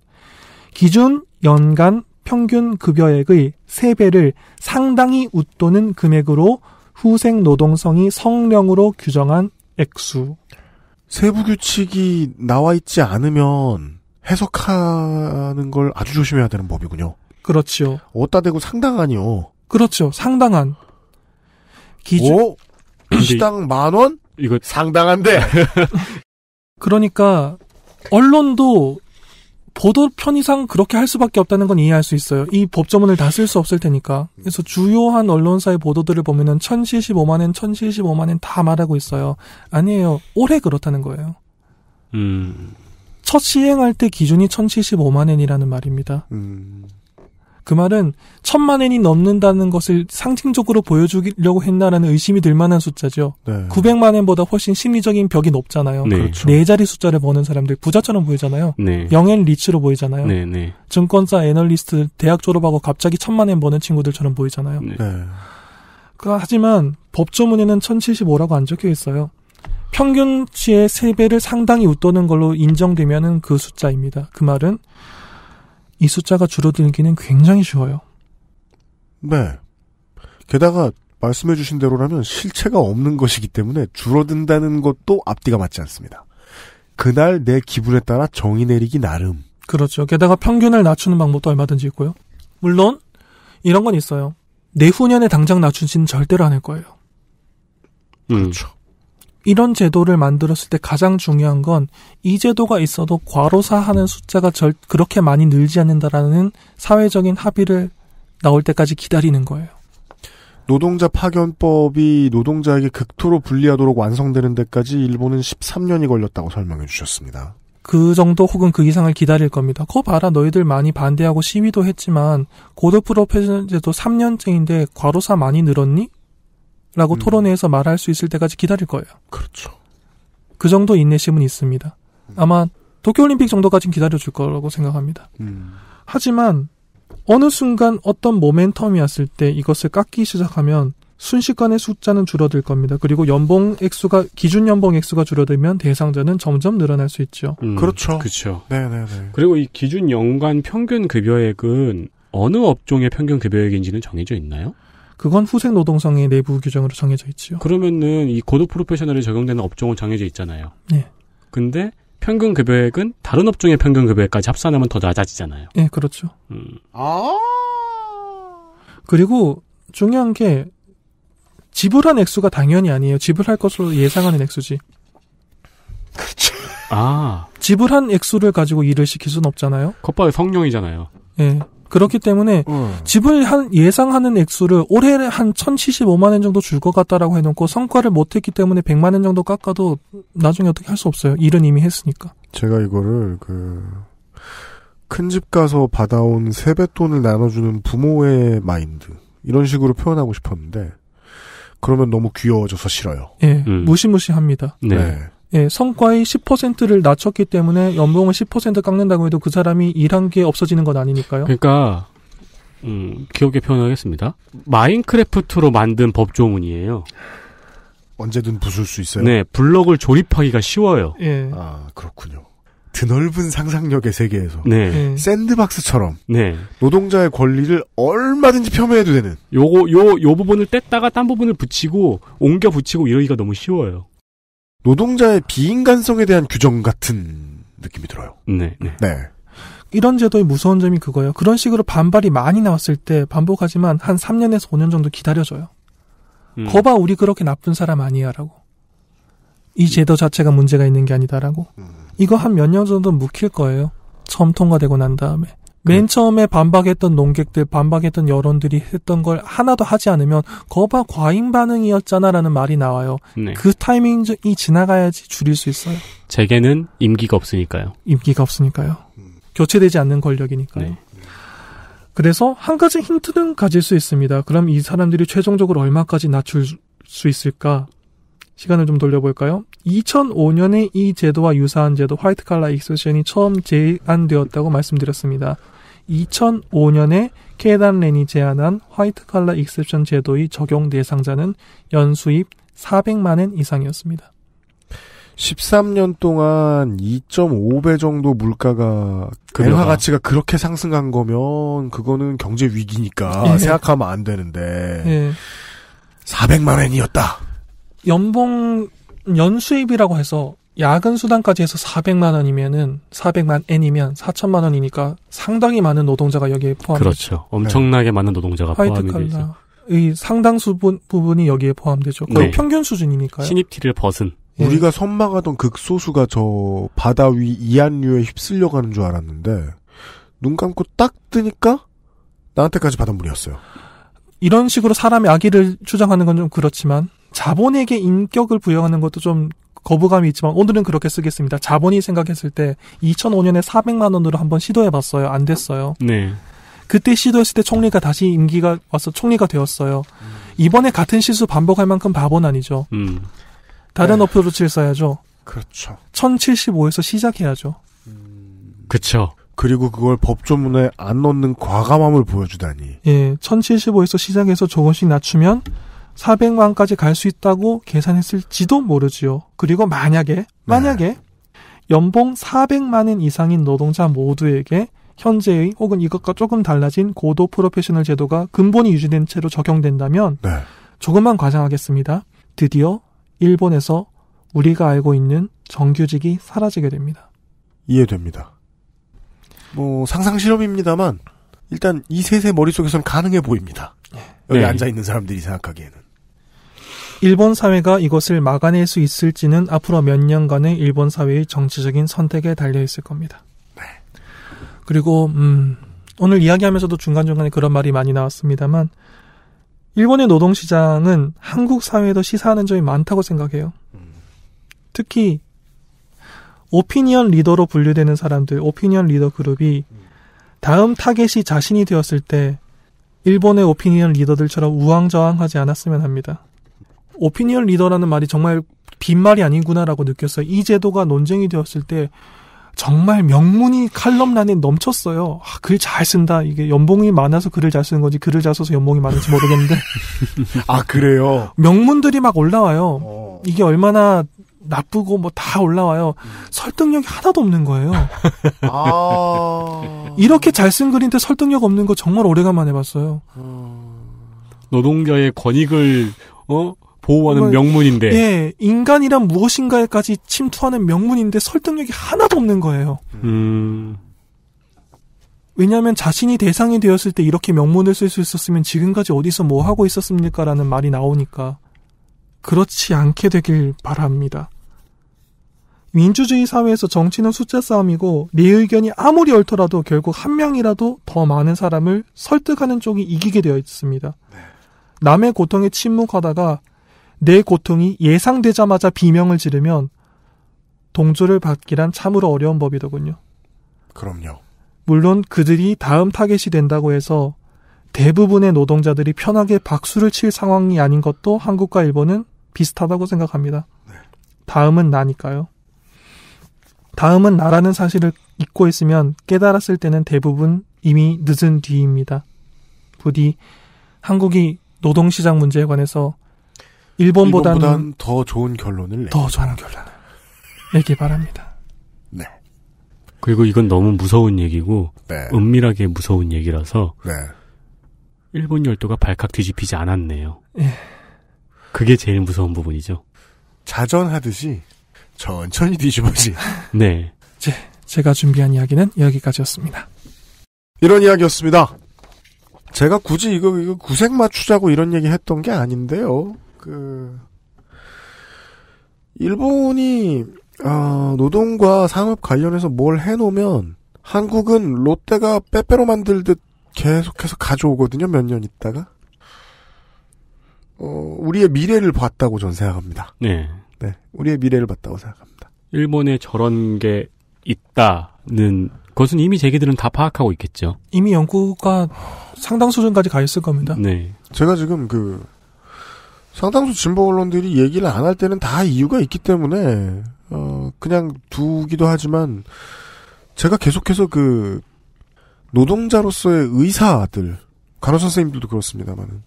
기준 연간 평균 급여액의 3배를 상당히 웃도는 금액으로 후생 노동성이 성령으로 규정한 액수. 세부 규칙이 나와 있지 않으면 해석하는 걸 아주 조심해야 되는 법이군요. 그렇지요. 어따 대고 상당하니요. 그렇죠. 상당한. 기준 오? 시당 만 원? 이거 상당한데. 그러니까 언론도 보도 편의상 그렇게 할 수밖에 없다는 건 이해할 수 있어요. 이 법조문을 다 쓸 수 없을 테니까. 그래서 주요한 언론사의 보도들을 보면은 1075만 엔, 1075만 엔 다 말하고 있어요. 아니에요. 올해 그렇다는 거예요. 음. 첫 시행할 때 기준이 1075만 엔이라는 말입니다. 음. 그 말은 천만 엔이 넘는다는 것을 상징적으로 보여주려고 했나라는 의심이 들 만한 숫자죠. 네. 900만 엔보다 훨씬 심리적인 벽이 높잖아요. 네. 그렇죠. 네 자리 숫자를 버는 사람들 부자처럼 보이잖아요. 네. 영엔 리츠로 보이잖아요. 네, 네. 증권사 애널리스트 대학 졸업하고 갑자기 천만 엔 버는 친구들처럼 보이잖아요. 네. 그, 하지만 법조문에는 1075라고 안 적혀 있어요. 평균치의 세배를 상당히 웃도는 걸로 인정되면그 숫자입니다. 그 말은 이 숫자가 줄어들기는 굉장히 쉬워요. 네. 게다가 말씀해주신 대로라면 실체가 없는 것이기 때문에 줄어든다는 것도 앞뒤가 맞지 않습니다. 그날 내 기분에 따라 정의 내리기 나름. 그렇죠. 게다가 평균을 낮추는 방법도 얼마든지 있고요. 물론 이런 건 있어요. 내후년에 당장 낮추진 절대로 안 할 거예요. 그렇죠. 음. 그렇죠. 이런 제도를 만들었을 때 가장 중요한 건 이 제도가 있어도 과로사하는 숫자가 절 그렇게 많이 늘지 않는다라는 사회적인 합의를 나올 때까지 기다리는 거예요. 노동자 파견법이 노동자에게 극도로 불리하도록 완성되는 데까지 일본은 13년이 걸렸다고 설명해 주셨습니다. 그 정도 혹은 그 이상을 기다릴 겁니다. 거 봐라 너희들 많이 반대하고 시위도 했지만 고도 프로페션제도 3년째인데 과로사 많이 늘었니? 라고 음. 토론회에서 말할 수 있을 때까지 기다릴 거예요. 그렇죠. 그 정도 인내심은 있습니다. 음. 아마 도쿄올림픽 정도까지는 기다려줄 거라고 생각합니다. 음. 하지만 어느 순간 어떤 모멘텀이 왔을 때 이것을 깎기 시작하면 순식간에 숫자는 줄어들 겁니다. 그리고 연봉 액수가 기준 연봉 액수가 줄어들면 대상자는 점점 늘어날 수 있죠. 음, 그렇죠. 그렇죠. 네, 네, 네. 그리고 이 기준 연간 평균 급여액은 어느 업종의 평균 급여액인지는 정해져 있나요? 그건 후생 노동성의 내부 규정으로 정해져 있죠 그러면은 이 고도 프로페셔널이 적용되는 업종은 정해져 있잖아요. 네. 근데 평균 급여액은 다른 업종의 평균 급여액까지 합산하면 더 낮아지잖아요. 네, 그렇죠. 음. 아. 그리고 중요한 게 지불한 액수가 당연히 아니에요. 지불할 것으로 예상하는 액수지. 그렇죠. 아. 지불한 액수를 가지고 일을 시킬 순 없잖아요. 컵밥의 성령이잖아요. 예. 네. 그렇기 때문에 음. 집을 한 예상하는 액수를 올해 한 1,075만 원 정도 줄 것 같다라고 해놓고 성과를 못했기 때문에 100만 원 정도 깎아도 나중에 어떻게 할 수 없어요. 일은 이미 했으니까. 제가 이거를 그 큰 집 가서 받아온 세뱃돈을 나눠주는 부모의 마인드 이런 식으로 표현하고 싶었는데 그러면 너무 귀여워져서 싫어요. 예, 음. 무시무시합니다. 네. 네. 예, 성과의 10%를 낮췄기 때문에 연봉을 10% 깎는다고 해도 그 사람이 일한 게 없어지는 건 아니니까요. 그러니까 음, 기억에 표현하겠습니다. 마인크래프트로 만든 법조문이에요. 언제든 부술 수 있어요. 네, 블럭을 조립하기가 쉬워요. 예. 아, 그렇군요. 드넓은 상상력의 세계에서 네. 예. 샌드박스처럼 네. 노동자의 권리를 얼마든지 폄훼해도 되는 요거 요 요 부분을 뗐다가 딴 부분을 붙이고 옮겨 붙이고 이러기가 너무 쉬워요. 노동자의 비인간성에 대한 규정 같은 느낌이 들어요. 네. 네. 네. 이런 제도의 무서운 점이 그거예요. 그런 식으로 반발이 많이 나왔을 때 반복하지만 한 3년에서 5년 정도 기다려줘요. 음. 거봐 우리 그렇게 나쁜 사람 아니야라고. 이 제도 자체가 문제가 있는 게 아니다라고. 음. 이거 한 몇 년 정도 묵힐 거예요. 처음 통과되고 난 다음에. 맨 처음에 반박했던 농객들, 반박했던 여론들이 했던 걸 하나도 하지 않으면 거봐 과잉 반응이었잖아라는 말이 나와요. 네. 그 타이밍이 지나가야지 줄일 수 있어요. 재계는 임기가 없으니까요. 임기가 없으니까요. 교체되지 않는 권력이니까요. 네. 그래서 한 가지 힌트는 가질 수 있습니다. 그럼 이 사람들이 최종적으로 얼마까지 낮출 수 있을까? 시간을 좀 돌려볼까요? 2005년에 이 제도와 유사한 제도 화이트 칼라 익스션이 처음 제안되었다고 말씀드렸습니다. 2005년에 케단 렌이 제안한 화이트 칼라 익셉션 제도의 적용 대상자는 연수입 400만엔 이상이었습니다. 13년 동안 2.5배 정도 물가가 엔화 그러니까. 가치가 그렇게 상승한 거면 그거는 경제 위기니까 예. 생각하면 안 되는데 예. 400만 엔이었다. 연봉 연수입이라고 해서 야근 수당까지 해서 400만 원이면은 400만 엔이면 4천만 원이니까 상당히 많은 노동자가 여기에 포함. 그렇죠. 엄청나게 네. 많은 노동자가 포함이 되죠. 이 상당수 부분이 여기에 포함되죠. 거의 네. 평균 수준이니까요. 신입티를 벗은. 예. 우리가 선망하던 극소수가 저 바다 위 이안류에 휩쓸려가는 줄 알았는데 눈 감고 딱 뜨니까 나한테까지 받은 물이었어요 이런 식으로 사람의 악의를 주장하는 건 좀 그렇지만 자본에게 인격을 부여하는 것도 좀 거부감이 있지만 오늘은 그렇게 쓰겠습니다. 자본이 생각했을 때 2005년에 400만 원으로 한번 시도해봤어요. 안 됐어요. 네. 그때 시도했을 때 총리가 다시 임기가 와서 총리가 되었어요. 음. 이번에 같은 실수 반복할 만큼 바보는 아니죠. 음. 다른 네. 어프로치를 써야죠. 그렇죠. 1075에서 시작해야죠. 음. 그렇죠. 그리고 그걸 법조문에 안 넣는 과감함을 보여주다니. 예, 1075에서 시작해서 조금씩 낮추면 400만까지 갈 수 있다고 계산했을지도 모르지요. 그리고 만약에 네. 만약에 연봉 400만원 이상인 노동자 모두에게 현재의 혹은 이것과 조금 달라진 고도 프로페셔널 제도가 근본이 유지된 채로 적용된다면 네. 조금만 과장하겠습니다. 드디어 일본에서 우리가 알고 있는 정규직이 사라지게 됩니다. 이해됩니다. 뭐 상상 실험입니다만 일단 이 셋의 머릿속에선 가능해 보입니다. 여기 네. 앉아 있는 사람들이 생각하기에는 일본 사회가 이것을 막아낼 수 있을지는 앞으로 몇 년간의 일본 사회의 정치적인 선택에 달려 있을 겁니다. 네. 그리고 음, 오늘 이야기하면서도 중간중간에 그런 말이 많이 나왔습니다만 일본의 노동 시장은 한국 사회도 시사하는 점이 많다고 생각해요. 음. 특히 오피니언 리더로 분류되는 사람들, 오피니언 리더 그룹이 음. 다음 타겟이 자신이 되었을 때 일본의 오피니언 리더들처럼 우왕좌왕하지 않았으면 합니다. 오피니언 리더라는 말이 정말 빈말이 아니구나라고 느꼈어요. 이 제도가 논쟁이 되었을 때 정말 명문이 칼럼란에 넘쳤어요. 아, 글 잘 쓴다. 이게 연봉이 많아서 글을 잘 쓰는 건지 글을 잘 써서 연봉이 많은지 모르겠는데. 아, 그래요? 명문들이 막 올라와요. 어. 이게 얼마나 나쁘고 뭐 다 올라와요. 음. 설득력이 하나도 없는 거예요. 아. 이렇게 잘 쓴 글인데 설득력 없는 거 정말 오래간만에 봤어요. 음. 노동자의 권익을, 어? 보호하는 명문인데. 예, 인간이란 무엇인가에까지 침투하는 명문인데 설득력이 하나도 없는 거예요. 음. 왜냐하면 자신이 대상이 되었을 때 이렇게 명문을 쓸 수 있었으면 지금까지 어디서 뭐 하고 있었습니까라는 말이 나오니까 그렇지 않게 되길 바랍니다. 민주주의 사회에서 정치는 숫자 싸움이고 내 의견이 아무리 옳더라도 결국 한 명이라도 더 많은 사람을 설득하는 쪽이 이기게 되어 있습니다. 네. 남의 고통에 침묵하다가 내 고통이 예상되자마자 비명을 지르면 동조를 받기란 참으로 어려운 법이더군요. 그럼요. 물론 그들이 다음 타겟이 된다고 해서 대부분의 노동자들이 편하게 박수를 칠 상황이 아닌 것도 한국과 일본은 비슷하다고 생각합니다. 네. 다음은 나니까요. 다음은 나라는 사실을 잊고 있으면 깨달았을 때는 대부분 이미 늦은 뒤입니다. 부디 한국이 노동시장 문제에 관해서 일본보다는, 일본보다더 좋은 결론을 더 좋은 결론을 내기 바랍니다. 네. 그리고 이건 너무 무서운 얘기고 네. 은밀하게 무서운 얘기라서 네. 일본 열도가 발칵 뒤집히지 않았네요. 예. 그게 제일 무서운 부분이죠. 자전하듯이 천천히 뒤집어지. 네. 제, 제가 준비한 이야기는 여기까지였습니다. 이런 이야기였습니다. 제가 굳이 이거, 이거 구색 맞추자고 이런 얘기 했던 게 아닌데요. 그 일본이 어, 노동과 산업 관련해서 뭘 해놓으면 한국은 롯데가 빼빼로 만들듯 계속해서 가져오거든요. 몇 년 있다가 어, 우리의 미래를 봤다고 전 생각합니다. 네, 네, 우리의 미래를 봤다고 생각합니다. 일본에 저런 게 있다는 것은 이미 제기들은다 파악하고 있겠죠. 이미 연구가 상당 수준까지 가 있을 겁니다. 네, 제가 지금 그 상당수 진보 언론들이 얘기를 안 할 때는 다 이유가 있기 때문에 어 그냥 두기도 하지만 제가 계속해서 그 노동자로서의 의사들 간호사 선생님들도 그렇습니다만은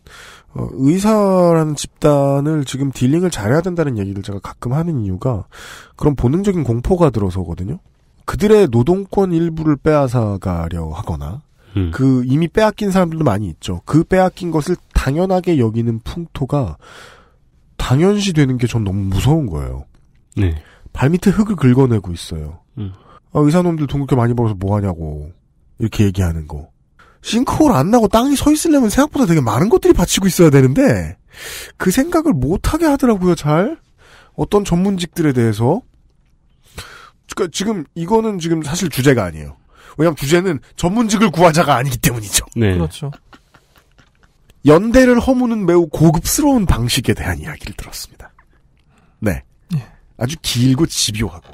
어, 의사라는 집단을 지금 딜링을 잘해야 된다는 얘기를 제가 가끔 하는 이유가 그런 본능적인 공포가 들어서거든요. 그들의 노동권 일부를 빼앗아 가려 하거나 음. 그 이미 빼앗긴 사람들도 많이 있죠. 그 빼앗긴 것을 당연하게 여기는 풍토가 당연시 되는 게 전 너무 무서운 거예요. 네. 발밑에 흙을 긁어내고 있어요. 음. 아, 의사놈들 돈 그렇게 많이 벌어서 뭐 하냐고 이렇게 얘기하는 거. 싱크홀 안 나고 땅이 서 있으려면 생각보다 되게 많은 것들이 받치고 있어야 되는데 그 생각을 못 하게 하더라고요. 잘 어떤 전문직들에 대해서. 그러니까 지금 이거는 지금 사실 주제가 아니에요. 왜냐하면 주제는 전문직을 구하자가 아니기 때문이죠. 네. 그렇죠. 연대를 허무는 매우 고급스러운 방식에 대한 이야기를 들었습니다. 네. 예. 아주 길고 집요하고.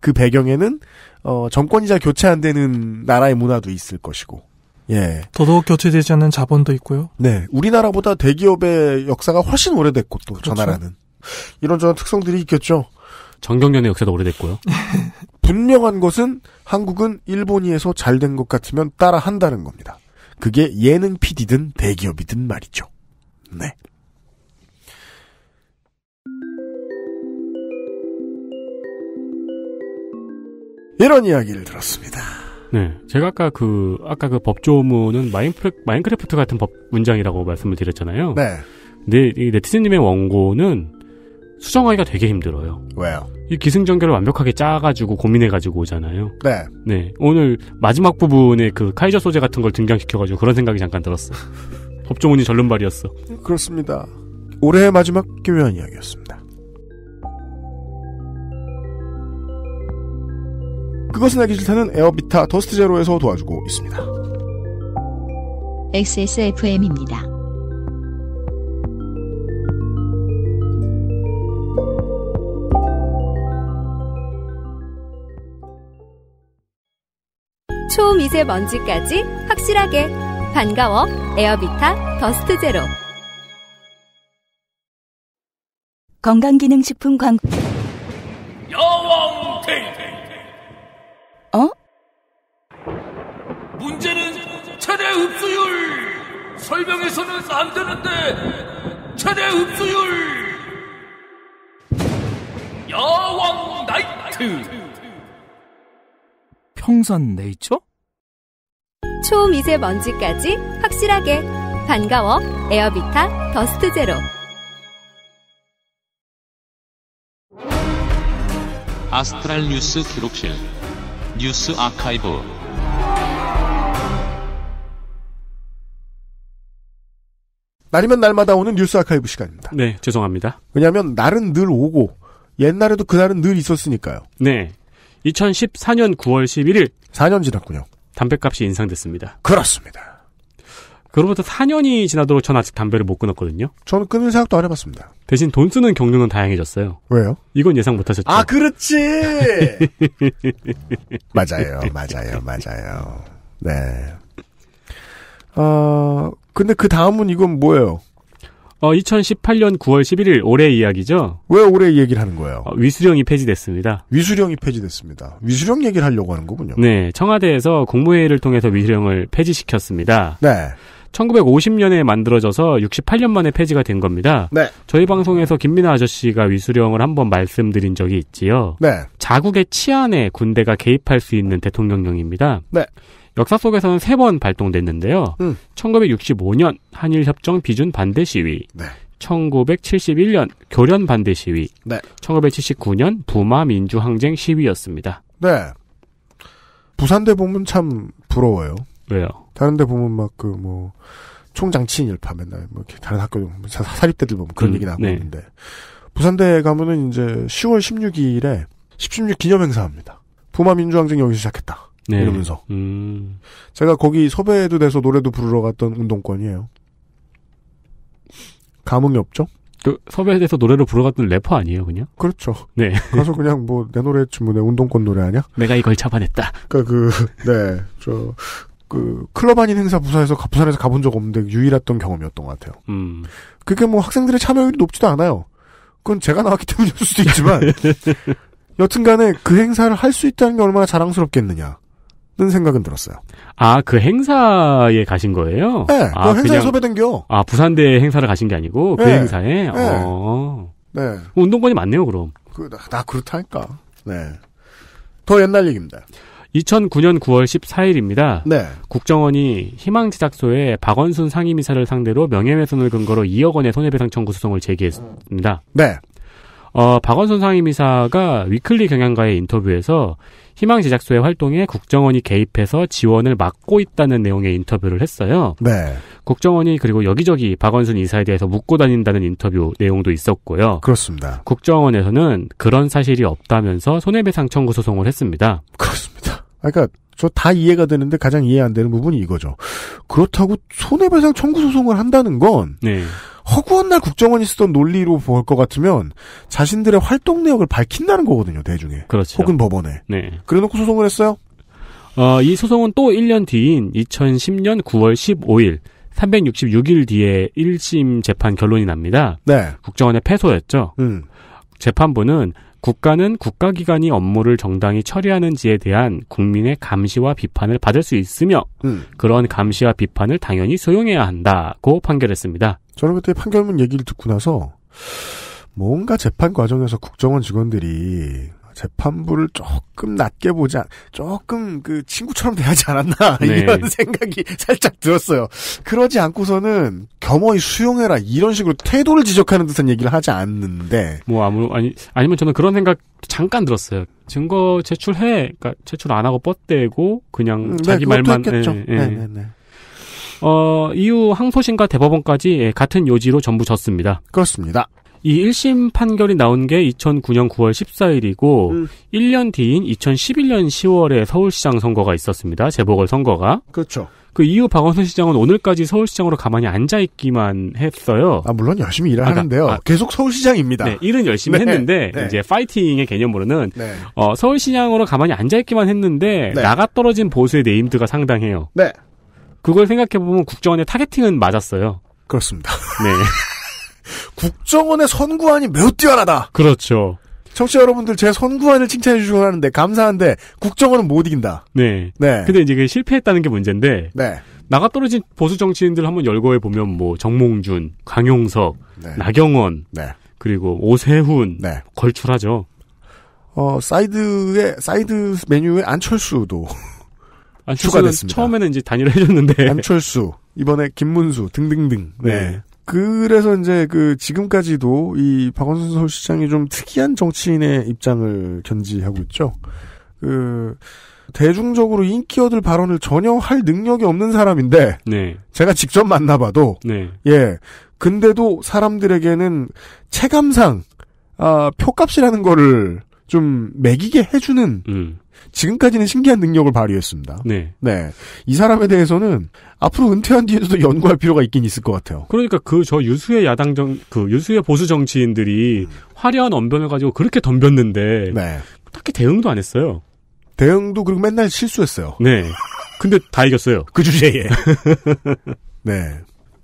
그 배경에는, 어, 정권이자 교체 안 되는 나라의 문화도 있을 것이고. 예. 더더욱 교체되지 않는 자본도 있고요. 네. 우리나라보다 대기업의 역사가 훨씬 오래됐고, 또, 그렇죠. 저 나라는. 이런저런 특성들이 있겠죠. 정경련의 역사도 오래됐고요. 분명한 것은 한국은 일본이에서 잘 된 것 같으면 따라 한다는 겁니다. 그게 예능 PD든 대기업이든 말이죠. 네. 이런 이야기를 들었습니다. 네. 제가 아까 그, 아까 그 법조문은 마인프레, 마인크래프트 같은 법 문장이라고 말씀을 드렸잖아요. 네. 근데 이 네티즌님의 원고는 수정하기가 되게 힘들어요. 왜요? 이 기승전결을 완벽하게 짜가지고 고민해가지고 오잖아요. 네. 네. 오늘 마지막 부분에 그 카이저 소재 같은 걸 등장시켜가지고 그런 생각이 잠깐 들었어. 법조문이 절름발이었어. 그렇습니다. 올해의 마지막 기묘한 이야기였습니다. 그것은 알기 싫다는 에어비타 더스트 제로에서 도와주고 있습니다. XSFM입니다. 초미세먼지까지 확실하게 반가워 에어비타 더스트 제로 건강기능식품 광 여왕 탱탱 어? 문제는 최대 흡수율 설명해서는 안 되는데 최대 흡수율 여왕 나이트 평산 네이처? 초미세먼지까지 확실하게 반가워 에어비타 더스트 제로 아스트랄 뉴스 기록실 뉴스 아카이브 날이면 날마다 오는 뉴스 아카이브 시간입니다. 네, 죄송합니다. 왜냐하면 날은 늘 오고 옛날에도 그날은 늘 있었으니까요. 네, 2014년 9월 11일 4년 지났군요. 담배값이 인상됐습니다. 그렇습니다. 그로부터 4년이 지나도록 전 아직 담배를 못 끊었거든요. 저는 끊을 생각도 안 해봤습니다. 대신 돈 쓰는 경로는 다양해졌어요. 왜요? 이건 예상 못 하셨죠. 아, 그렇지! 맞아요, 맞아요, 맞아요. 네. 어, 근데 그 다음은 이건 뭐예요? 어, 2018년 9월 11일 올해 이야기죠. 왜 올해 얘기를 하는 거예요? 어, 위수령이 폐지됐습니다. 위수령이 폐지됐습니다. 위수령 얘기를 하려고 하는 군요 네, 청와대에서 국무회의를 통해서 위수령을 폐지시켰습니다. 네. 1950년에 만들어져서 68년 만에 폐지가 된 겁니다. 네. 저희 방송에서 김민아 아저씨가 위수령을 한번 말씀드린 적이 있지요. 네. 자국의 치안에 군대가 개입할 수 있는 대통령령입니다. 네. 역사 속에서는 세 번 발동됐는데요. 음. 1965년 한일 협정 비준 반대 시위. 네. 1971년 교련 반대 시위. 네. 1979년 부마 민주 항쟁 시위였습니다. 네. 부산대 보면 참 부러워요. 왜요? 다른 데 보면 막 그 뭐 총장 친일파 맨날 뭐 이렇게 다른 학교 보 사립대들 보면 그런 음, 얘기 나오고 네. 있는데 부산대 가면은 이제 10월 16일에 1 1 6 기념 행사합니다. 부마 민주항쟁 여기서 시작했다. 네. 이러면서 음. 제가 거기 섭외도 돼서 노래도 부르러 갔던 운동권이에요. 감흥이 없죠? 그 섭외에 대해서 노래를 부르러 갔던 래퍼 아니에요, 그냥? 그렇죠. 네. 가서 그냥 뭐 내 노래 했지 뭐내 운동권 노래 아니야? 내가 이걸 잡아냈다. 그그 그러니까 네. 저그 클럽 아닌 행사 부산에서 부산에서 가본 적 없는데 유일했던 경험이었던 것 같아요. 음. 그게 뭐 학생들의 참여율이 높지도 않아요. 그건 제가 나왔기 때문일 수도 있지만 여튼간에 그 행사를 할 수 있다는 게 얼마나 자랑스럽겠느냐. 는 생각은 들었어요. 아, 그 행사에 가신 거예요? 네, 그 아, 행사에 소개된겨. 아, 부산대 행사를 가신 게 아니고 그 네, 행사에. 네. 어. 네. 운동권이 많네요, 그럼. 그, 나, 나 그렇다니까. 네. 더 옛날 얘기입니다. 2009년 9월 14일입니다. 네. 국정원이 희망제작소에 박원순 상임이사를 상대로 명예훼손을 근거로 2억 원의 손해배상 청구 소송을 제기했습니다. 네. 어, 박원순 상임이사가 위클리 경향가의 인터뷰에서 희망제작소의 활동에 국정원이 개입해서 지원을 막고 있다는 내용의 인터뷰를 했어요. 네. 국정원이 그리고 여기저기 박원순 이사에 대해서 묻고 다닌다는 인터뷰 내용도 있었고요. 그렇습니다. 국정원에서는 그런 사실이 없다면서 손해배상 청구 소송을 했습니다. 그렇습니다. 그러니까 저 다 이해가 되는데 가장 이해 안 되는 부분이 이거죠. 그렇다고 손해배상 청구 소송을 한다는 건 네. 허구한 날 국정원이 쓰던 논리로 볼 것 같으면 자신들의 활동 내역을 밝힌다는 거거든요, 대중에. 그렇죠. 혹은 법원에. 네. 그래놓고 소송을 했어요? 어, 이 소송은 또 1년 뒤인 2010년 9월 15일, 366일 뒤에 1심 재판 결론이 납니다. 네. 국정원의 패소였죠. 음. 재판부는 국가는 국가기관이 업무를 정당히 처리하는지에 대한 국민의 감시와 비판을 받을 수 있으며 음. 그런 감시와 비판을 당연히 소용해야 한다고 판결했습니다. 저는 그때 판결문 얘기를 듣고 나서 뭔가 재판 과정에서 국정원 직원들이 재판부를 조금 낮게 보지 않, 조금 그 친구처럼 대하지 않았나 네. 이런 생각이 살짝 들었어요. 그러지 않고서는 겸허히 수용해라 이런 식으로 태도를 지적하는 듯한 얘기를 하지 않는데 뭐 아무 아니 아니면 저는 그런 생각 잠깐 들었어요. 증거 제출해, 그러니까 제출 안 하고 뻗대고 그냥 음, 네, 자기 말만. 했겠죠. 예, 네네네. 예. 네, 네. 어, 이후 항소심과 대법원까지 예, 같은 요지로 전부 졌습니다. 그렇습니다. 이 1심 판결이 나온 게 2009년 9월 14일이고 음. 1년 뒤인 2011년 10월에 서울시장 선거가 있었습니다. 재보궐 선거가. 그렇죠. 그 이후 박원순 시장은 오늘까지 서울시장으로 가만히 앉아 있기만 했어요. 아 물론 열심히 일하는데요. 아, 아, 아, 계속 서울시장입니다. 네, 일은 열심히 네, 했는데 네. 이제 파이팅의 개념으로는 네. 어, 서울시장으로 가만히 앉아 있기만 했는데 네. 나가 떨어진 보수의 네임드가 상당해요. 네. 그걸 생각해 보면 국정원의 타겟팅은 맞았어요. 그렇습니다. 네. 국정원의 선구안이 매우 뛰어나다. 그렇죠. 청취자 여러분들 제 선구안을 칭찬해 주시고 하는데 감사한데 국정원은 못 이긴다. 네. 네. 근데 이제 그게 실패했다는 게 문제인데. 네. 나가 떨어진 보수 정치인들 한번 열거해 보면 뭐 정몽준, 강용석, 네. 나경원, 네. 그리고 오세훈 네. 걸출하죠. 어 사이드에 사이드 메뉴에 안철수도 추가됐습니다. 처음에는 이제 단일화 해줬는데 안철수 이번에 김문수 등등등. 네. 네. 그래서 이제 그 지금까지도 이 박원순 서울시장이 좀 특이한 정치인의 입장을 견지하고 있죠. 그 대중적으로 인기 얻을 발언을 전혀 할 능력이 없는 사람인데 네. 제가 직접 만나봐도 네. 예 근데도 사람들에게는 체감상 아 표값이라는 거를 좀 매기게 해주는 음. 지금까지는 신기한 능력을 발휘했습니다. 네. 네. 이 사람에 대해서는 앞으로 은퇴한 뒤에도 연구할 필요가 있긴 있을 것 같아요. 그러니까 그 저 유수의 야당 정, 그 유수의 보수 정치인들이 음. 화려한 언변을 가지고 그렇게 덤볐는데. 네. 딱히 대응도 안 했어요. 대응도 그리고 맨날 실수했어요. 네. 근데 다 이겼어요. 그 주제에. 네.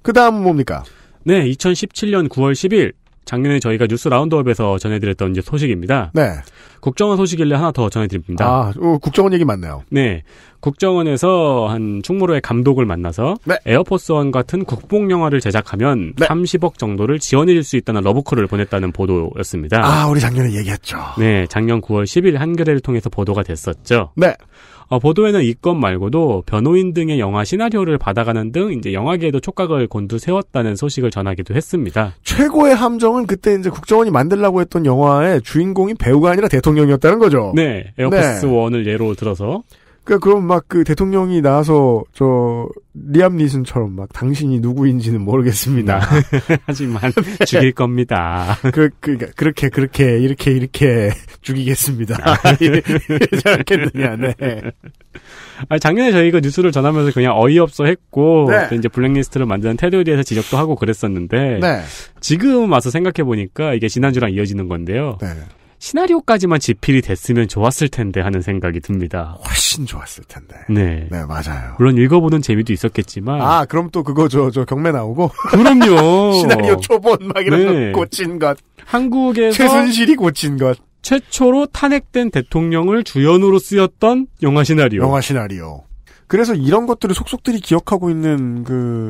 그 다음은 뭡니까? 네, 2017년 9월 10일 작년에 저희가 뉴스 라운드업에서 전해드렸던 이제 소식입니다. 네. 국정원 소식일래 하나 더 전해드립니다. 아, 어, 국정원 얘기 맞네요 네. 국정원에서 한 충무로의 감독을 만나서 네. 에어포스원 같은 국뽕 영화를 제작하면 네. 30억 정도를 지원해줄 수 있다는 러브콜을 보냈다는 보도였습니다. 아, 우리 작년에 얘기했죠. 네, 작년 9월 10일 한겨레를 통해서 보도가 됐었죠. 네. 어, 보도에는 이 건 말고도 변호인 등의 영화 시나리오를 받아가는 등 이제 영화계에도 촉각을 곤두세웠다는 소식을 전하기도 했습니다. 최고의 함정은 그때 이제 국정원이 만들라고 했던 영화의 주인공이 배우가 아니라 대통령이었다는 거죠. 네, 에어포스 1 원을 예로 들어서 그러니까 그럼 막그 대통령이 나와서 저 리암 니슨처럼 막 당신이 누구인지는 모르겠습니다. 네. 하지만 죽일 겁니다. 그, 그, 그렇게 그렇게 이렇게 이렇게 죽이겠습니다. 잘겠느냐 아, 네. 네. 아 작년에 저희가 그 뉴스를 전하면서 그냥 어이없어 했고 네. 이제 블랙리스트를 만드는 테두에 대해서 지적도 하고 그랬었는데 네. 지금 와서 생각해 보니까 이게 지난주랑 이어지는 건데요. 네. 시나리오까지만 집필이 됐으면 좋았을 텐데 하는 생각이 듭니다. 훨씬 좋았을 텐데. 네. 네, 맞아요. 물론 읽어보는 재미도 있었겠지만. 아, 그럼 또 그거 저, 저 경매 나오고? 그럼요. 시나리오 초본 막 이런 네. 거 고친 것. 한국에서. 최순실이 고친 것. 최초로 탄핵된 대통령을 주연으로 쓰였던 영화 시나리오. 영화 시나리오. 그래서 이런 것들을 속속들이 기억하고 있는 그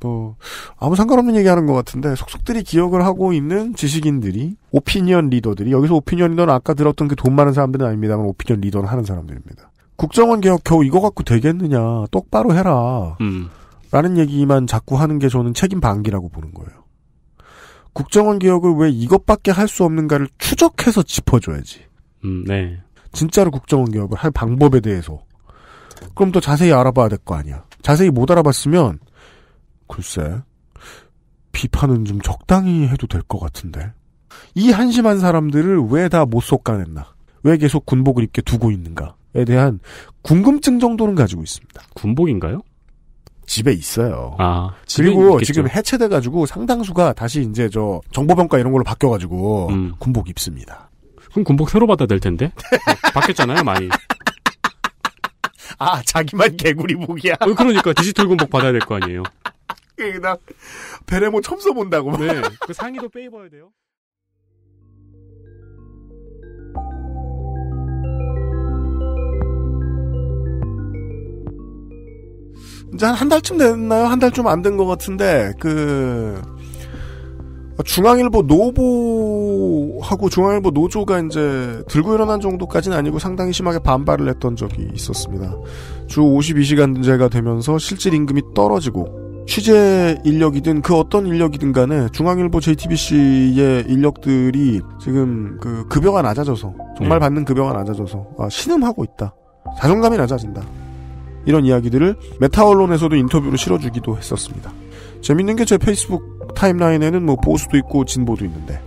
뭐 아무 상관없는 얘기하는 것 같은데 속속들이 기억을 하고 있는 지식인들이 오피니언 리더들이 여기서 오피니언 리더는 아까 들었던 그 돈 많은 사람들은 아닙니다만 오피니언 리더는 하는 사람들입니다. 국정원 개혁 겨우 이거 갖고 되겠느냐 똑바로 해라 음. 라는 얘기만 자꾸 하는 게 저는 책임 방기라고 보는 거예요. 국정원 개혁을 왜 이것밖에 할 수 없는가를 추적해서 짚어줘야지. 음, 네. 진짜로 국정원 개혁을 할 방법에 대해서 그럼 더 자세히 알아봐야 될 거 아니야. 자세히 못 알아봤으면 글쎄 비판은 좀 적당히 해도 될 것 같은데 이 한심한 사람들을 왜 다못솎가냈나왜 계속 군복을 입게 두고 있는가에 대한 궁금증 정도는 가지고 있습니다. 군복인가요? 집에 있어요. 아, 그리고 있겠죠. 지금 해체돼가지고 상당수가 다시 이제 저 정보병과 이런 걸로 바뀌어가지고 음. 군복 입습니다. 그럼 군복 새로 받아야 될 텐데 네, 바뀌었잖아요 많이. 아, 자기만 개구리 목이야. 어, 그러니까 디지털 군복 받아야 될 거 아니에요. 그나 베레모 처음 써본다고. 네. 그 상의도 빼입어야 돼요. 이제 한, 한 달쯤 됐나요? 한 달쯤 안 된 것 같은데, 그, 아, 중앙일보 노보하고 중앙일보 노조가 이제 들고 일어난 정도까지는 아니고 상당히 심하게 반발을 했던 적이 있었습니다. 주 52시간제가 되면서 실질 임금이 떨어지고 취재 인력이든 그 어떤 인력이든 간에 중앙일보 JTBC의 인력들이 지금 그 급여가 낮아져서 정말 예. 받는 급여가 낮아져서 아, 신음하고 있다. 자존감이 낮아진다. 이런 이야기들을 메타 언론에서도 인터뷰로 실어주기도 했었습니다. 재밌는 게 제 페이스북 타임라인에는 뭐 보수도 있고 진보도 있는데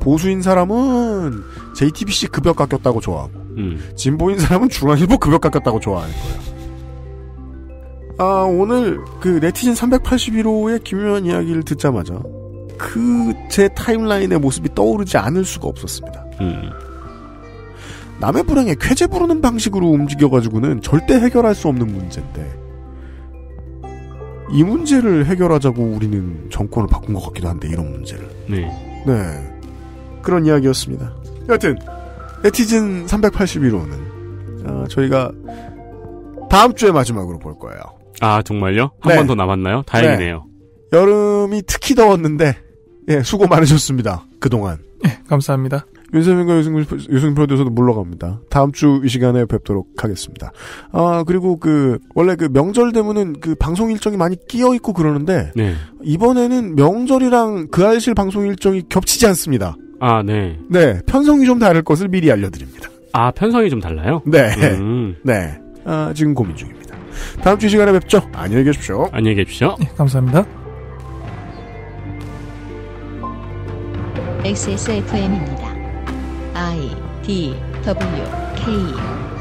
보수인 사람은 JTBC 급여 깎였다고 좋아하고 음. 진보인 사람은 중앙일보 급여 깎였다고 좋아하는 거예요. 아 오늘 그 네티즌 381호의 김묘한 이야기를 듣자마자 그 제 타임라인의 모습이 떠오르지 않을 수가 없었습니다. 음. 남의 불행에 쾌제 부르는 방식으로 움직여가지고는 절대 해결할 수 없는 문제인데 이 문제를 해결하자고 우리는 정권을 바꾼 것 같기도 한데 이런 문제를. 네. 네. 그런 이야기였습니다. 여튼 하 네티즌 381호는 어, 저희가 다음 주에 마지막으로 볼 거예요. 아 정말요? 한 번더 네. 남았나요? 다행이네요. 네. 여름이 특히 더웠는데 예, 수고 많으셨습니다. 그동안. 예, 감사합니다. 윤세민과 유승민, 유승민 프로듀서도 물러갑니다. 다음 주 이 시간에 뵙도록 하겠습니다. 아, 그리고 그, 원래 그 명절 되면은 그 방송 일정이 많이 끼어있고 그러는데, 네. 이번에는 명절이랑 그아 알실 방송 일정이 겹치지 않습니다. 아, 네. 네, 편성이 좀 다를 것을 미리 알려드립니다. 아, 편성이 좀 달라요? 네. 음. 네. 아, 지금 고민 중입니다. 다음 주 이 시간에 뵙죠. 안녕히 계십시오. 안녕히 계십시오. 네, 감사합니다. XSFM입니다. I D W K